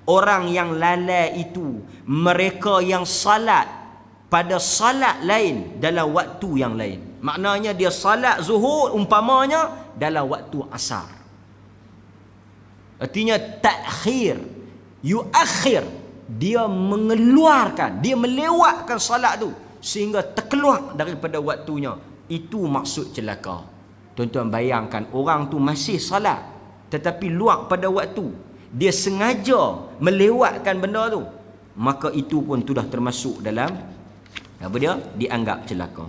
orang yang lalai itu mereka yang salat pada salat lain dalam waktu yang lain. Maknanya dia salat zuhur umpamanya dalam waktu asar. Artinya takhir, yuakhir, dia mengeluarkan, dia melewatkan salat tu sehingga terkeluar daripada waktunya itu maksud celaka tuan-tuan bayangkan orang tu masih salat tetapi luar pada waktu dia sengaja melewatkan benda tu maka itu pun sudah termasuk dalam apa dia dianggap celaka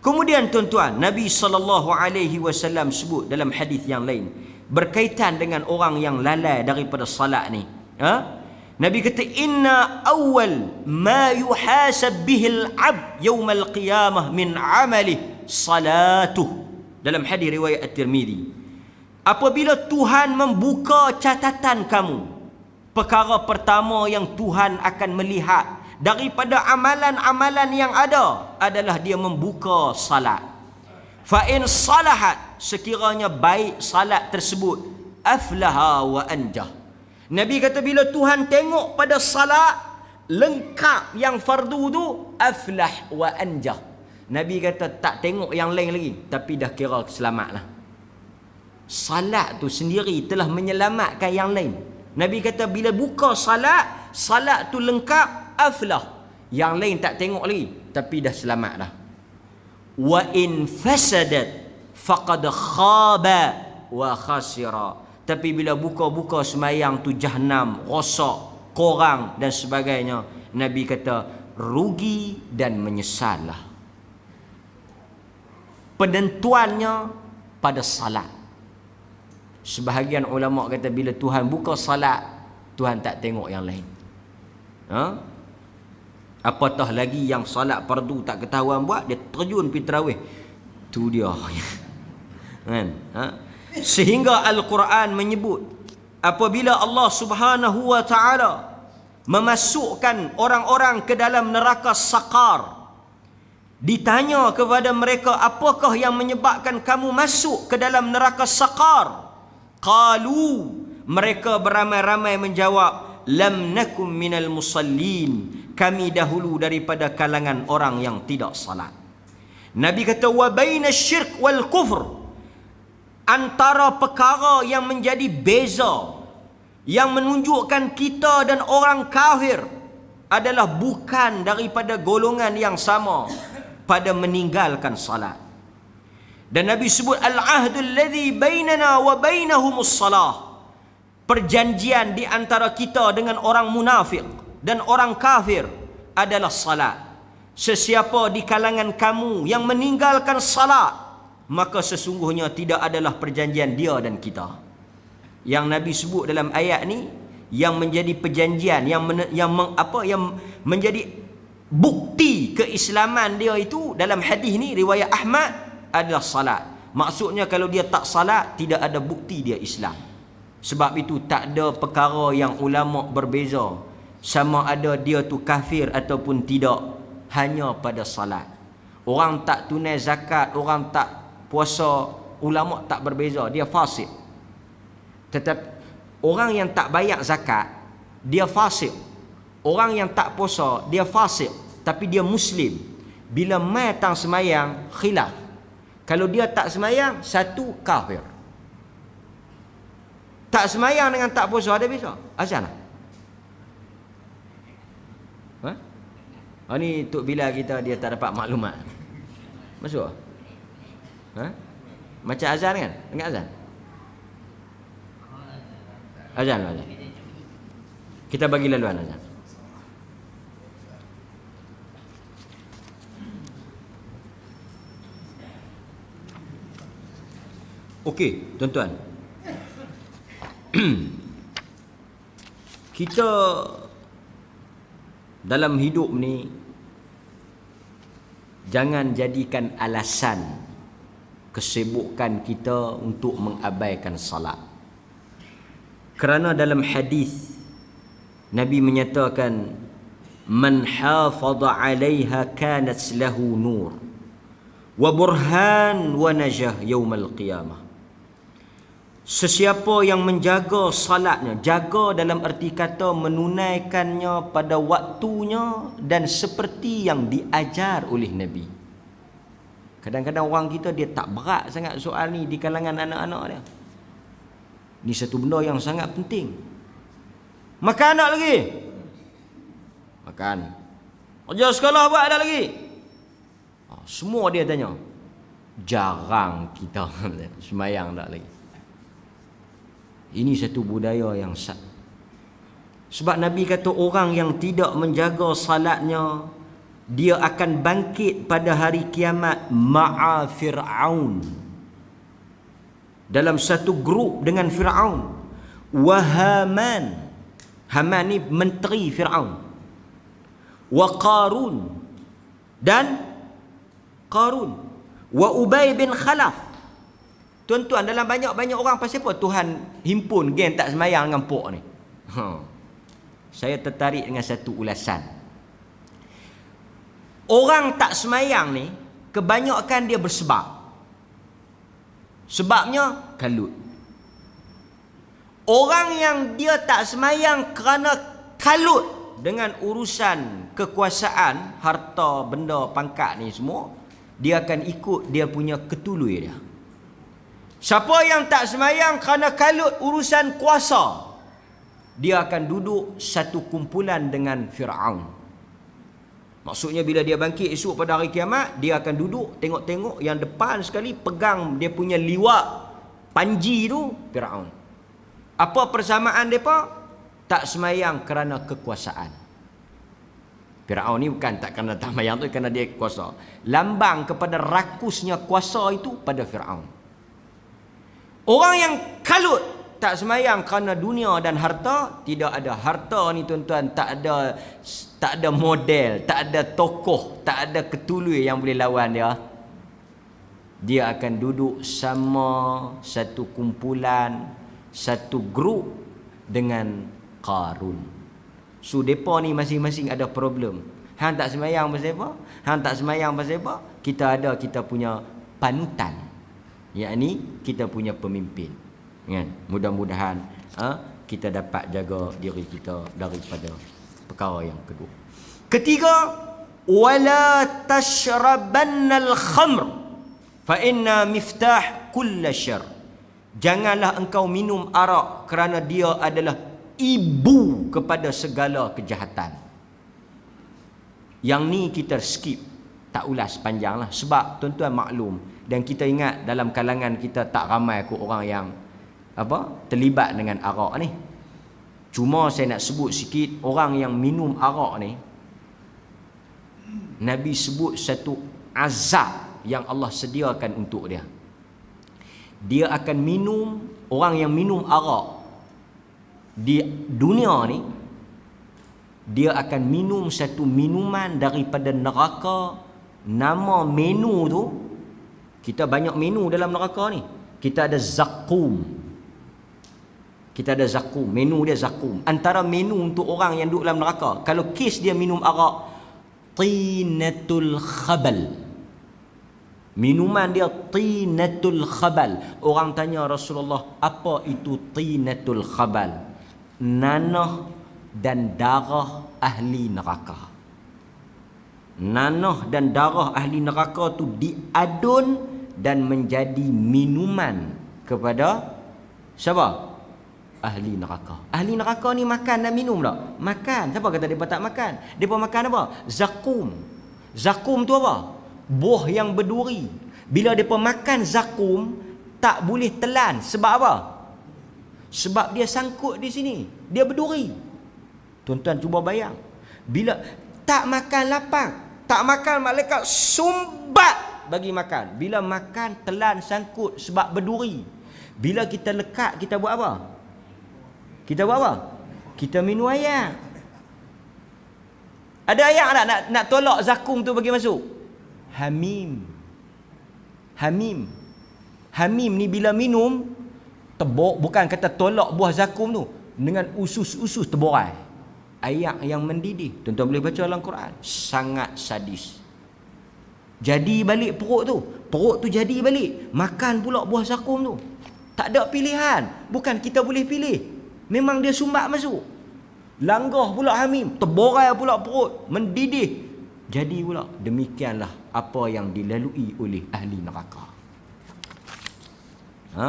kemudian tuan-tuan nabi sallallahu alaihi wasallam sebut dalam hadis yang lain berkaitan dengan orang yang lalai daripada salat ni ha Nabi kata inna awal ma yuhasab bihi al-'ab yawm al-qiyamah min 'amali salatuh dalam hadis riwayat at-Tirmizi apabila Tuhan membuka catatan kamu perkara pertama yang Tuhan akan melihat daripada amalan-amalan yang ada adalah dia membuka salat fa in salahat sekiranya baik salat tersebut aflaha wa anjah Nabi kata bila Tuhan tengok pada salat lengkap yang fardu tu aflah wa anjah. Nabi kata tak tengok yang lain lagi tapi dah kira selamat lah. Salat tu sendiri telah menyelamatkan yang lain. Nabi kata bila buka salat, salat tu lengkap aflah. Yang lain tak tengok lagi tapi dah selamatlah. Wa in fasadat faqad khaba wa khasira. Tapi bila buka-buka semayang tu jahannam, rosak, korang dan sebagainya. Nabi kata, rugi dan menyesallah. Penentuannya pada salat. Sebahagian ulama kata bila Tuhan buka salat, Tuhan tak tengok yang lain. Ha? Apatah lagi yang salat perdu tak ketahuan buat, dia terjun pergi terawih. Tu dia. kan? ha? sehingga al-Quran menyebut apabila Allah Subhanahu wa taala memasukkan orang-orang ke dalam neraka sakar, ditanya kepada mereka apakah yang menyebabkan kamu masuk ke dalam neraka sakar? qalu mereka beramai-ramai menjawab lam nakum minal musallin kami dahulu daripada kalangan orang yang tidak salat Nabi kata wa baina syirk wal kufr antara perkara yang menjadi beza yang menunjukkan kita dan orang kafir adalah bukan daripada golongan yang sama pada meninggalkan salat. Dan Nabi sebut al-ahdu alladhi bainana wa bainahumus salah. Perjanjian di antara kita dengan orang munafik dan orang kafir adalah salat. Sesiapa di kalangan kamu yang meninggalkan salat maka sesungguhnya tidak adalah perjanjian dia dan kita. Yang Nabi sebut dalam ayat ni yang menjadi perjanjian yang men, yang meng, apa yang menjadi bukti keislaman dia itu dalam hadis ni riwayat Ahmad adalah salat. Maksudnya kalau dia tak salat tidak ada bukti dia Islam. Sebab itu tak ada perkara yang ulama berbeza sama ada dia tu kafir ataupun tidak hanya pada salat. Orang tak tunai zakat, orang tak puasa ulama tak berbeza dia fasik tetap orang yang tak bayar zakat dia fasik orang yang tak puasa dia fasik tapi dia muslim bila mai tang semayang khilaf kalau dia tak semayang satu kafir tak semayang dengan tak puasa ada beza azan ah ha? ha ni tok bila kita dia tak dapat maklumat masuk Ha? Macam azan kan? Dengar azan? Azan lah azan. Kita bagi laluan azan. Okey, tuan-tuan. kita dalam hidup ni jangan jadikan alasan kesibukan kita untuk mengabaikan salat. Kerana dalam hadis Nabi menyatakan man hafaza 'alaiha kanat lahu nur wa burhan wa najah al qiyamah. Sesiapa yang menjaga salatnya, jaga dalam erti kata menunaikannya pada waktunya dan seperti yang diajar oleh Nabi. Kadang-kadang orang kita dia tak berat sangat soal ni di kalangan anak-anak dia. Ni satu benda yang sangat penting. Makan anak lagi. Makan. Kerja sekolah buat ada lagi. Ah, semua dia tanya. Jarang kita semayang tak lagi. Ini satu budaya yang sat. Sebab Nabi kata orang yang tidak menjaga salatnya, dia akan bangkit pada hari kiamat ma'a fir'aun dalam satu grup dengan fir'aun wa haman haman ni menteri fir'aun wa qarun dan qarun wa ubay bin khalaf tuan-tuan dalam banyak-banyak orang pasal apa Tuhan himpun geng tak semayang dengan puak ni huh. Ha. saya tertarik dengan satu ulasan Orang tak semayang ni Kebanyakan dia bersebab Sebabnya kalut Orang yang dia tak semayang kerana kalut Dengan urusan kekuasaan Harta, benda, pangkat ni semua Dia akan ikut dia punya ketului dia Siapa yang tak semayang kerana kalut urusan kuasa Dia akan duduk satu kumpulan dengan Fir'aun Maksudnya bila dia bangkit esok pada hari kiamat, dia akan duduk tengok-tengok yang depan sekali pegang dia punya liwa panji tu Firaun. Apa persamaan depa? Tak semayang kerana kekuasaan. Firaun ni bukan tak kerana tak semayang tu kerana dia kuasa. Lambang kepada rakusnya kuasa itu pada Firaun. Orang yang kalut tak semayang kerana dunia dan harta tidak ada harta ni tuan-tuan tak ada tak ada model tak ada tokoh tak ada ketului yang boleh lawan dia dia akan duduk sama satu kumpulan satu grup dengan karun. so depa ni masing-masing ada problem hang tak semayang pasal apa hang tak semayang pasal apa kita ada kita punya panutan yakni kita punya pemimpin kan mudah-mudahan ha, kita dapat jaga diri kita daripada perkara yang kedua ketiga wala tashrabannal khamr fa inna miftah kull shar. janganlah engkau minum arak kerana dia adalah ibu kepada segala kejahatan yang ni kita skip tak ulas panjanglah sebab tuan-tuan maklum dan kita ingat dalam kalangan kita tak ramai aku orang yang apa terlibat dengan arak ni cuma saya nak sebut sikit orang yang minum arak ni Nabi sebut satu azab yang Allah sediakan untuk dia dia akan minum orang yang minum arak di dunia ni dia akan minum satu minuman daripada neraka nama menu tu kita banyak menu dalam neraka ni kita ada zakum kita ada zakum, menu dia zakum. Antara menu untuk orang yang duduk dalam neraka. Kalau kes dia minum arak, tinatul khabal. Minuman dia tinatul khabal. Orang tanya Rasulullah, apa itu tinatul khabal? Nanah dan darah ahli neraka. Nanah dan darah ahli neraka tu diadun dan menjadi minuman kepada siapa? ahli neraka. Ahli neraka ni makan dan minum tak? Makan. Siapa kata dia tak makan? Mereka makan apa? Zakum. Zakum tu apa? Buah yang berduri. Bila mereka makan zakum, tak boleh telan. Sebab apa? Sebab dia sangkut di sini. Dia berduri. Tuan-tuan cuba bayang. Bila tak makan lapang. Tak makan malaikat sumbat bagi makan. Bila makan telan sangkut sebab berduri. Bila kita lekat kita buat apa? Kita buat apa? Kita minum ayam. Ada ayam tak nak, nak tolak zakum tu bagi masuk? Hamim. Hamim. Hamim ni bila minum, tebuk bukan kata tolak buah zakum tu. Dengan usus-usus teborai. Ayam yang mendidih. Tuan-tuan boleh baca dalam Quran. Sangat sadis. Jadi balik perut tu. Perut tu jadi balik. Makan pula buah zakum tu. Tak ada pilihan. Bukan kita boleh pilih. Memang dia sumbat masuk. Langgah pula Hamim. Terborai pula perut. Mendidih. Jadi pula demikianlah apa yang dilalui oleh ahli neraka. Ha?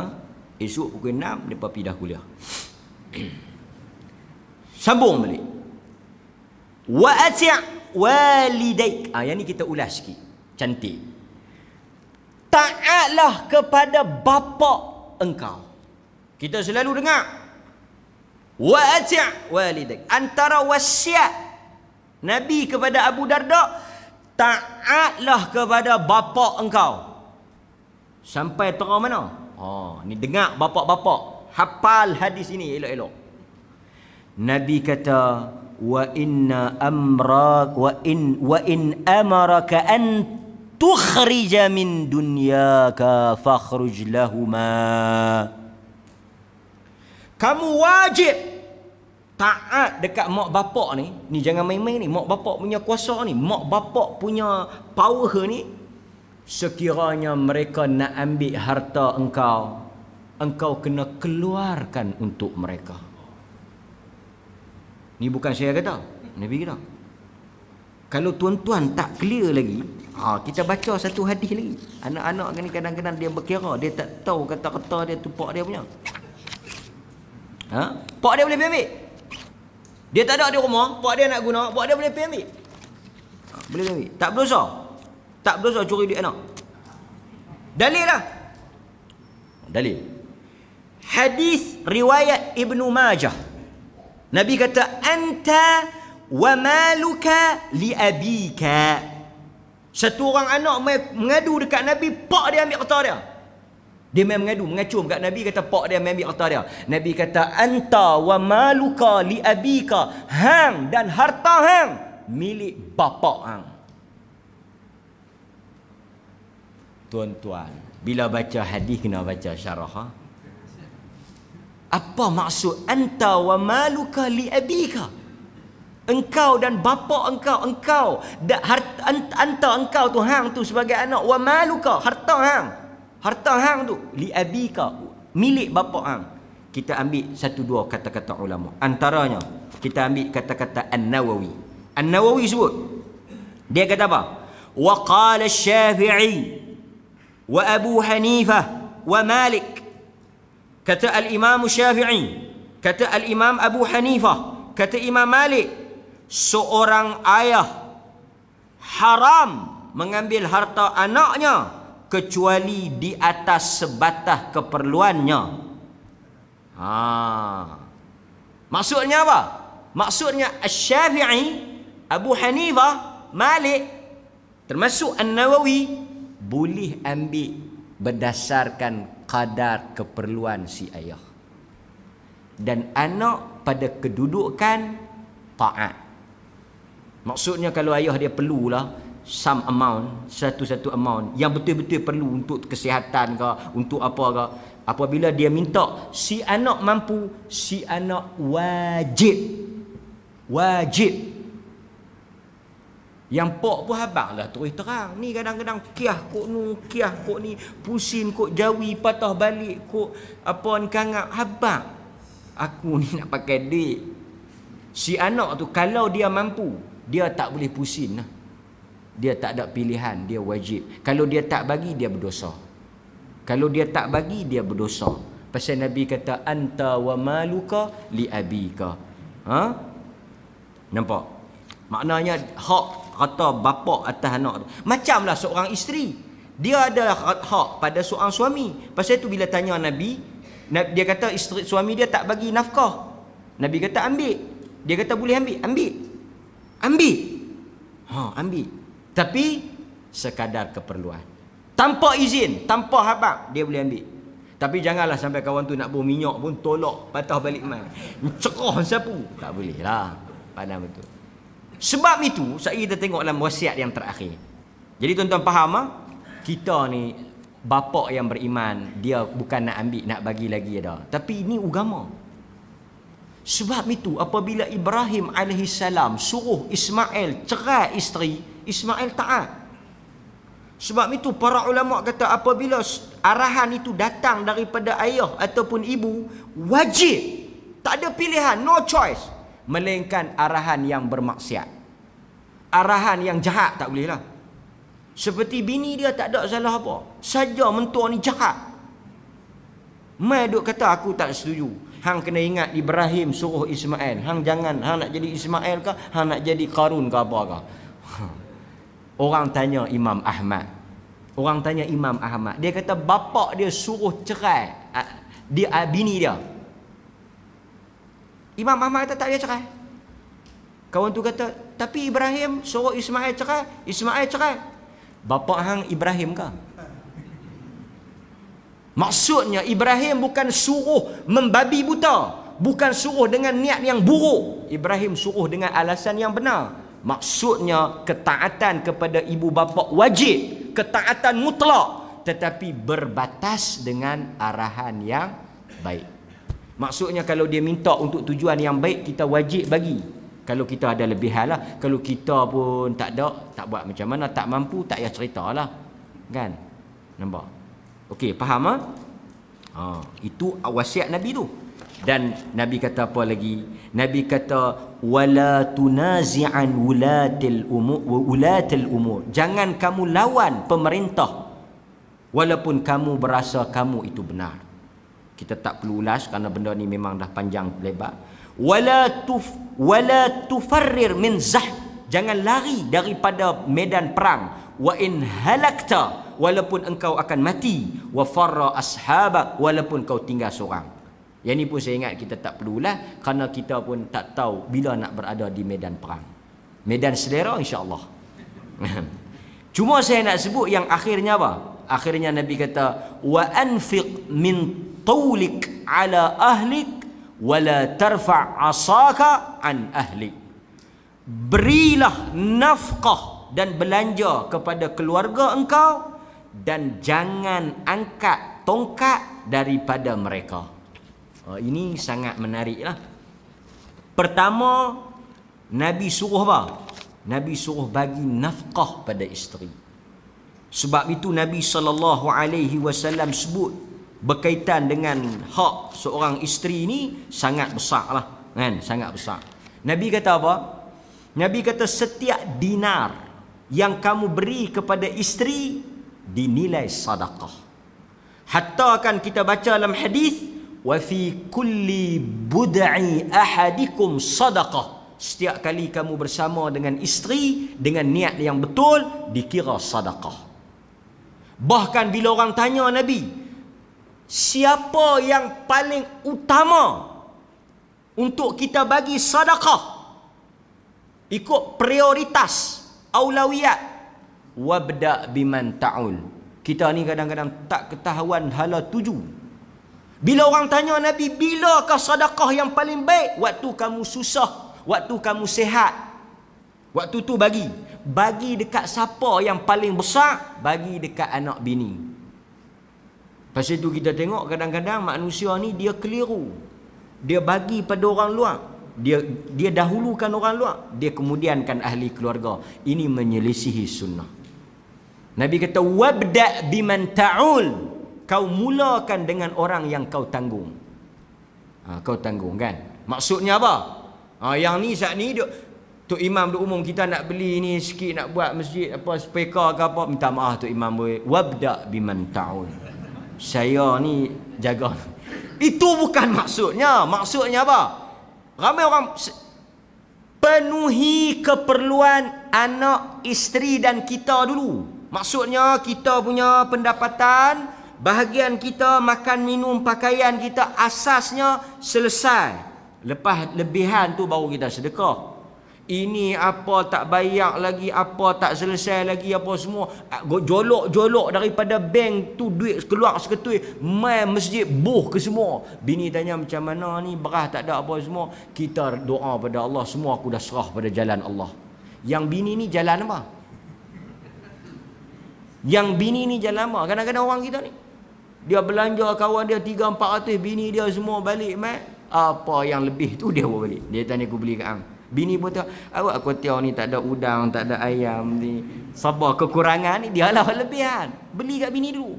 Esok pukul 6, mereka pergi dah kuliah. Sambung balik. Wa ati' walidaik. Ha, yang ni kita ulas sikit. Cantik. Taatlah kepada bapa engkau. Kita selalu dengar wa ati' walidak antara wasiat nabi kepada Abu Darda taatlah kepada bapa engkau sampai terang mana ha oh, ni dengar bapa-bapa hafal hadis ini elok-elok nabi kata wa inna amra wa in wa in amaraka an tukhrija min dunyaka fakhruj lahumaa kamu wajib taat dekat mak bapak ni. Ni jangan main-main ni. Mak bapak punya kuasa ni. Mak bapak punya power ni. Sekiranya mereka nak ambil harta engkau. Engkau kena keluarkan untuk mereka. Ni bukan saya kata. Nabi kata. Kalau tuan-tuan tak clear lagi. Ha, kita baca satu hadis lagi. Anak-anak ni kadang-kadang dia berkira. Dia tak tahu kata-kata dia tu pak dia punya. Ha? Pak dia boleh pergi ambil. Dia tak ada di rumah, pak dia nak guna, pak dia boleh pergi ambil. Ha, boleh ambil. Tak berdosa. Tak berdosa curi duit anak. Dalil lah. Dalil. Hadis riwayat Ibnu Majah. Nabi kata, Anta wa maluka li abika. Satu orang anak mengadu dekat Nabi, pak dia ambil kata dia. Dia memang mengadu, mengacum kat Nabi kata pak dia memang ambil harta dia. Nabi kata anta wa maluka li abika. Hang dan harta hang milik bapa hang. Tuan-tuan, bila baca hadis kena baca syarah. Ha? Apa maksud anta wa maluka li abika? Engkau dan bapa engkau, engkau dan harta anta engkau tu hang tu sebagai anak wa maluka harta hang. Harta hang tu li abika milik bapa hang. Kita ambil satu dua kata-kata ulama. Antaranya kita ambil kata-kata An-Nawawi. An-Nawawi sebut dia kata apa? Wa qala Syafi'i wa Abu Hanifah wa Malik kata al-Imam Syafi'i kata al-Imam Abu Hanifah kata Imam Malik seorang ayah haram mengambil harta anaknya kecuali di atas sebatah keperluannya. Ha. Maksudnya apa? Maksudnya Asy-Syafi'i, Abu Hanifah, Malik termasuk An-Nawawi boleh ambil berdasarkan kadar keperluan si ayah. Dan anak pada kedudukan taat. Maksudnya kalau ayah dia perlulah, some amount satu-satu amount yang betul-betul perlu untuk kesihatan ke untuk apa ke apabila dia minta si anak mampu si anak wajib wajib yang pok pun habang lah terus terang ni kadang-kadang kiah kok nu kiah kok ni pusing kok jawi patah balik kok apa ni kangak habang aku ni nak pakai duit si anak tu kalau dia mampu dia tak boleh pusing lah dia tak ada pilihan dia wajib kalau dia tak bagi dia berdosa kalau dia tak bagi dia berdosa pasal nabi kata anta wa maluka li abika ha nampak maknanya hak kata bapak atas anak tu macamlah seorang isteri dia ada hak pada seorang suami pasal itu bila tanya nabi dia kata isteri suami dia tak bagi nafkah nabi kata ambil dia kata boleh ambil ambil ambil ha ambil tapi sekadar keperluan. Tanpa izin, tanpa habab dia boleh ambil. Tapi janganlah sampai kawan tu nak buang minyak pun tolak patah balik mai. Cerah siapa? Tak boleh lah. Pandang betul. Sebab itu saya dah tengok dalam wasiat yang terakhir. Jadi tuan-tuan faham ah? Kita ni bapa yang beriman, dia bukan nak ambil nak bagi lagi dah. Tapi ini agama. Sebab itu apabila Ibrahim Alaihi Salam suruh Ismail cerai isteri, Ismail taat. Sebab itu para ulama kata apabila arahan itu datang daripada ayah ataupun ibu, wajib. Tak ada pilihan, no choice. Melainkan arahan yang bermaksiat. Arahan yang jahat tak bolehlah. Seperti bini dia tak ada salah apa. Saja mentua ni jahat. Mai duk kata aku tak setuju. Hang kena ingat Ibrahim suruh Ismail. Hang jangan, hang nak jadi Ismail ke? Hang nak jadi Karun ke apa ke? Orang tanya Imam Ahmad. Orang tanya Imam Ahmad. Dia kata bapa dia suruh cerai dia bini dia. Imam Ahmad kata tak dia cerai. Kawan tu kata, tapi Ibrahim suruh Ismail cerai, Ismail cerai. Bapa hang Ibrahim ke? Maksudnya Ibrahim bukan suruh membabi buta, bukan suruh dengan niat yang buruk. Ibrahim suruh dengan alasan yang benar maksudnya ketaatan kepada ibu bapa wajib ketaatan mutlak tetapi berbatas dengan arahan yang baik maksudnya kalau dia minta untuk tujuan yang baik kita wajib bagi kalau kita ada lebihan lah kalau kita pun tak ada tak buat macam mana tak mampu tak payah ceritalah kan nampak okey faham ah ha? ha, itu wasiat nabi tu dan nabi kata apa lagi nabi kata wala tunazi'an ulatil umur ulatil umur jangan kamu lawan pemerintah walaupun kamu berasa kamu itu benar kita tak perlu ulas kerana benda ni memang dah panjang lebar wala tuf wala tufarrir min zah jangan lari daripada medan perang wa in halakta walaupun engkau akan mati wa farra ashabak walaupun kau tinggal seorang yang ni pun saya ingat kita tak perlu lah, kerana kita pun tak tahu bila nak berada di medan perang. Medan selera insya-Allah. Cuma saya nak sebut yang akhirnya apa? Akhirnya Nabi kata wa anfiq min tawlik ala ahlik wa tarfa asaka an ahli. Berilah nafkah dan belanja kepada keluarga engkau dan jangan angkat tongkat daripada mereka. Oh, ini sangat menarik lah. Pertama, Nabi suruh apa? Nabi suruh bagi nafkah pada isteri. Sebab itu Nabi saw sebut berkaitan dengan hak seorang isteri ini sangat besar lah. Kan? Sangat besar. Nabi kata apa? Nabi kata setiap dinar yang kamu beri kepada isteri dinilai sadaqah. Hatta akan kita baca dalam hadis وفي kulli بدع ahadikum صدقة setiap kali kamu bersama dengan isteri dengan niat yang betul dikira sedekah bahkan bila orang tanya nabi siapa yang paling utama untuk kita bagi sedekah ikut prioritas aulawiyat wabda biman taul kita ni kadang-kadang tak ketahuan hala tujuh bila orang tanya Nabi, bila bilakah sedekah yang paling baik? Waktu kamu susah, waktu kamu sihat. Waktu tu bagi. Bagi dekat siapa yang paling besar? Bagi dekat anak bini. Pasal tu kita tengok kadang-kadang manusia ni dia keliru. Dia bagi pada orang luar. Dia dia dahulukan orang luar, dia kemudiankan ahli keluarga. Ini menyelisihi sunnah. Nabi kata wabda biman ta'ul kau mulakan dengan orang yang kau tanggung. Ha, kau tanggung kan? Maksudnya apa? Ha, yang ni saat ni duk, Tok Imam duk umum kita nak beli ni sikit nak buat masjid apa speka ke apa minta maaf Tok Imam boleh wabda biman taun. Saya ni jaga. Itu bukan maksudnya. Maksudnya apa? Ramai orang penuhi keperluan anak, isteri dan kita dulu. Maksudnya kita punya pendapatan bahagian kita makan minum pakaian kita asasnya selesai lepas lebihan tu baru kita sedekah ini apa tak bayar lagi apa tak selesai lagi apa semua ah, jolok-jolok daripada bank tu duit keluar seketui. mai masjid buh ke semua bini tanya macam mana ni berah tak ada apa semua kita doa pada Allah semua aku dah serah pada jalan Allah yang bini ni jalan apa yang bini ni jalan apa kadang-kadang orang kita ni dia belanja kawan dia tiga empat 400 bini dia semua balik mai. Apa yang lebih tu dia bawa balik. Dia tanya aku beli ke am. Bini pun tahu, awak kotiau ni tak ada udang, tak ada ayam ni. Sabar kekurangan ni, dia lah lebihan. Beli kat bini dulu.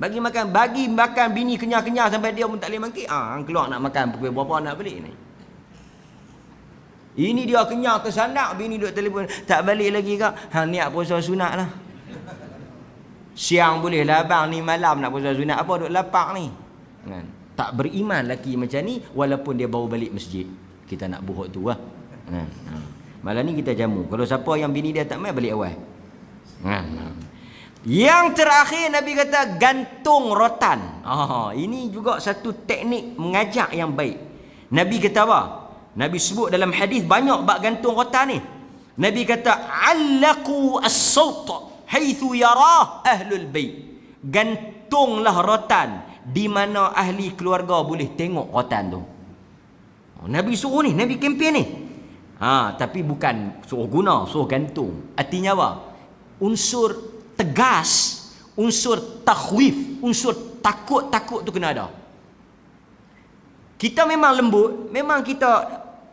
Bagi makan, bagi makan bini kenyal-kenyal sampai dia pun tak boleh mangkit. Ah, keluar nak makan pukul berapa nak beli ni. Ini dia kenyal tersandak, bini duduk telefon. Tak balik lagi kak. Ha, niat puasa sunat lah. Siang boleh lah abang ni malam nak puasa sunat apa duk lapak ni. Kan? Tak beriman lelaki macam ni walaupun dia bawa balik masjid. Kita nak buhuk tu lah. Kan? Ha. Malam ni kita jamu. Kalau siapa yang bini dia tak main balik awal. Kan? Ha. Yang terakhir Nabi kata gantung rotan. Oh, ini juga satu teknik mengajak yang baik. Nabi kata apa? Nabi sebut dalam hadis banyak bab gantung rotan ni. Nabi kata allaqu as-sawt haithu yarah ahlul bait gantunglah rotan di mana ahli keluarga boleh tengok rotan tu oh, Nabi suruh ni Nabi kempen ni ha, tapi bukan suruh guna suruh gantung artinya apa unsur tegas unsur takhwif unsur takut-takut tu kena ada kita memang lembut memang kita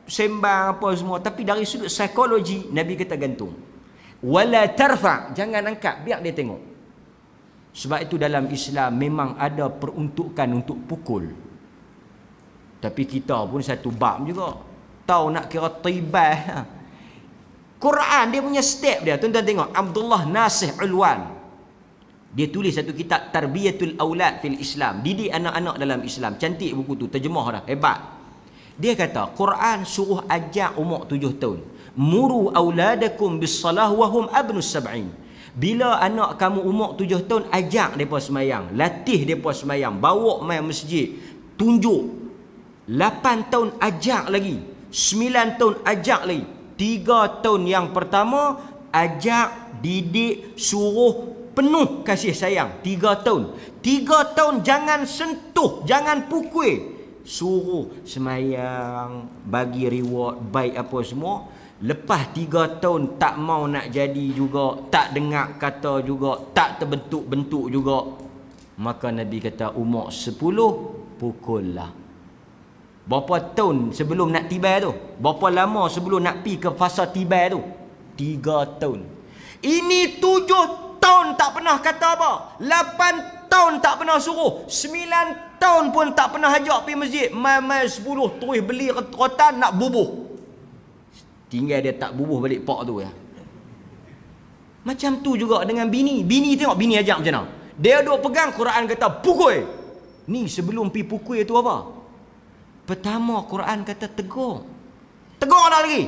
sembang apa semua tapi dari sudut psikologi Nabi kata gantung wala tarfa jangan angkat biar dia tengok sebab itu dalam Islam memang ada peruntukan untuk pukul tapi kita pun satu bab juga tahu nak kira tibah ha. Quran dia punya step dia tuan-tuan tengok Abdullah Nasih Ulwan dia tulis satu kitab Tarbiyatul Aulad fil Islam didik anak-anak dalam Islam cantik buku tu terjemah dah hebat dia kata Quran suruh ajar umur tujuh tahun muru auladakum bisalah wa hum abnus sab'in bila anak kamu umur tujuh tahun ajak depa semayang latih depa semayang bawa mai masjid tunjuk lapan tahun ajak lagi sembilan tahun ajak lagi tiga tahun yang pertama ajak didik suruh penuh kasih sayang tiga tahun tiga tahun jangan sentuh jangan pukul suruh semayang bagi reward baik apa semua Lepas tiga tahun tak mau nak jadi juga, tak dengar kata juga, tak terbentuk-bentuk juga. Maka Nabi kata umur sepuluh pukul lah. Berapa tahun sebelum nak tiba tu? Berapa lama sebelum nak pi ke fasa tiba tu? tiga tahun. Ini tujuh tahun tak pernah kata apa. lapan tahun tak pernah suruh. sembilan tahun pun tak pernah ajak pi masjid. Mai-mai 10 terus beli rotan nak bubuh. Tinggal dia tak bubuh balik pak tu ya. Macam tu juga dengan bini. Bini tengok bini ajak macam mana. Dia duk pegang Quran kata pukul. Ni sebelum pi pukul tu apa? Pertama Quran kata tegur. Tegur dah lagi.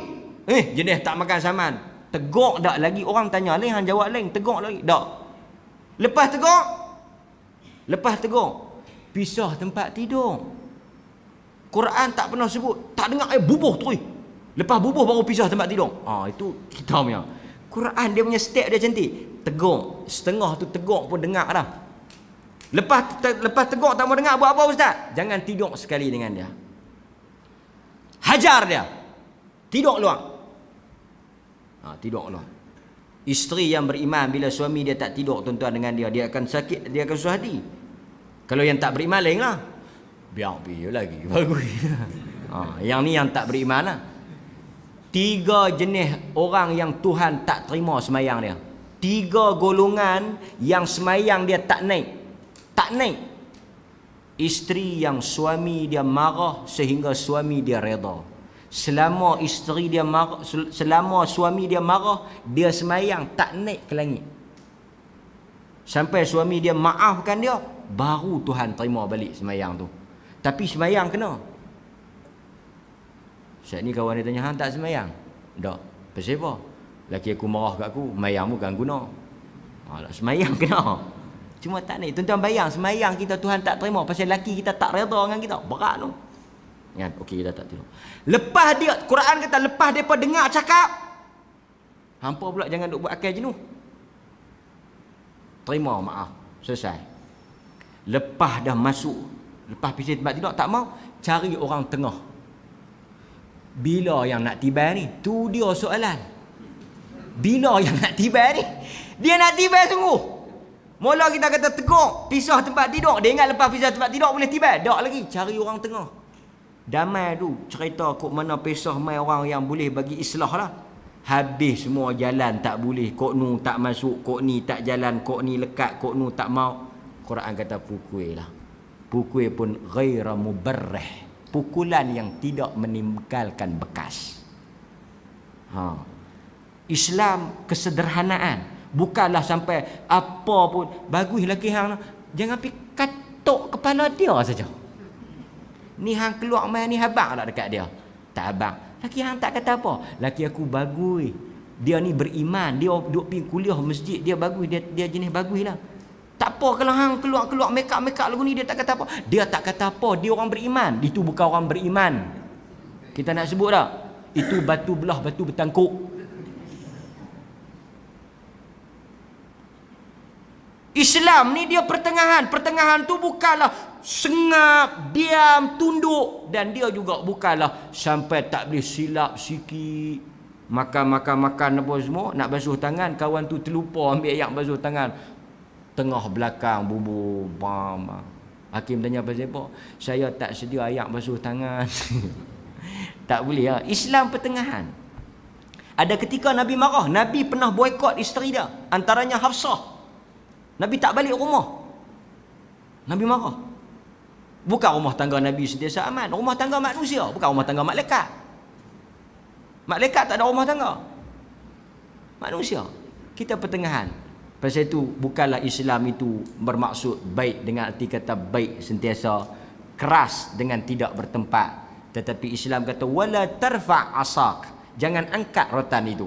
Eh, jenis tak makan saman. Tegur dah lagi. Orang tanya lain, hang jawab lain. Tegur lagi. Dah. Lepas tegur. Lepas tegur. Pisah tempat tidur. Quran tak pernah sebut. Tak dengar air eh, bubuh tu. Lepas bubuh baru pisah tempat tidur. Ah itu kita punya. Quran dia punya step dia cantik. Tegur. Setengah tu tegur pun dengar dah. Lepas te, lepas tegur tak mau dengar buat apa ustaz? Jangan tidur sekali dengan dia. Hajar dia. Tidur luang. Ha, tidur luang. Isteri yang beriman bila suami dia tak tidur tuan-tuan dengan dia, dia akan sakit, dia akan susah hati. Kalau yang tak beriman lainlah. Biar biar lagi. Bagus. ha, yang ni yang tak beriman lah. Tiga jenis orang yang Tuhan tak terima semayang dia. Tiga golongan yang semayang dia tak naik. Tak naik. Isteri yang suami dia marah sehingga suami dia reda. Selama isteri dia marah, selama suami dia marah, dia semayang tak naik ke langit. Sampai suami dia maafkan dia, baru Tuhan terima balik semayang tu. Tapi semayang kena. Saat ni kawan dia tanya, Han tak semayang? Tak. Pasal apa? Laki aku marah kat aku, semayang bukan guna. Ha, semayang kena. Cuma tak ni. Tuan-tuan bayang, semayang kita Tuhan tak terima. Pasal laki kita tak reda dengan kita. Berat tu. Ya, okey kita tak tidur. Lepas dia, Quran kata lepas dia dengar cakap. Hampa pula jangan duk buat akal jenuh. Terima maaf. Selesai. Lepas dah masuk, lepas pergi tempat tidur, tak mau cari orang tengah bila yang nak tiba ni tu dia soalan bila yang nak tiba ni dia nak tiba sungguh mula kita kata tegur pisah tempat tidur dia ingat lepas pisah tempat tidur boleh tiba tak lagi cari orang tengah damai tu cerita kok mana pisah mai orang yang boleh bagi islah lah habis semua jalan tak boleh kok nu tak masuk kok ni tak jalan kok ni lekat kok nu tak mau Quran kata pukul lah pukul pun ghaira mubarrah pukulan yang tidak meninggalkan bekas. Ha. Islam kesederhanaan. Bukanlah sampai apa pun. Bagus lelaki hang. Jangan pergi katuk kepala dia saja. Ni hang keluar main ni habang tak dekat dia. Tak habang. Lelaki hang tak kata apa. Lelaki aku bagus. Dia ni beriman. Dia duduk pergi kuliah masjid. Dia bagus. Dia, dia jenis bagus lah. Tak apa kalau hang keluar-keluar make up make up lagu ni dia tak kata apa. Dia tak kata apa. Dia orang beriman. Itu bukan orang beriman. Kita nak sebut tak? Itu batu belah batu bertangkuk. Islam ni dia pertengahan. Pertengahan tu bukanlah sengap, diam, tunduk dan dia juga bukanlah sampai tak boleh silap sikit. Makan-makan-makan apa semua Nak basuh tangan Kawan tu terlupa ambil ayak basuh tangan tengah belakang bubu bam hakim tanya apa siapa saya tak sedia ayak basuh tangan tak boleh ya Islam pertengahan ada ketika Nabi marah Nabi pernah boikot isteri dia antaranya Hafsah Nabi tak balik rumah Nabi marah bukan rumah tangga Nabi sentiasa aman rumah tangga manusia bukan rumah tangga malaikat malaikat tak ada rumah tangga manusia kita pertengahan Pasal itu bukanlah Islam itu bermaksud baik dengan arti kata baik sentiasa keras dengan tidak bertempat. Tetapi Islam kata wala tarfa asak. Jangan angkat rotan itu.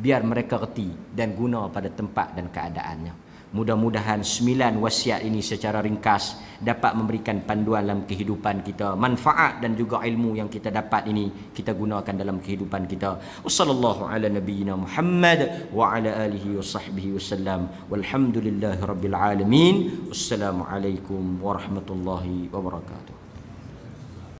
Biar mereka reti dan guna pada tempat dan keadaannya. Mudah-mudahan sembilan wasiat ini secara ringkas dapat memberikan panduan dalam kehidupan kita. Manfaat dan juga ilmu yang kita dapat ini kita gunakan dalam kehidupan kita. Wassallallahu ala nabiyyina Muhammad wa ala alihi wa sahbihi wasallam. Walhamdulillahirabbil alamin. Wassalamualaikum warahmatullahi wabarakatuh.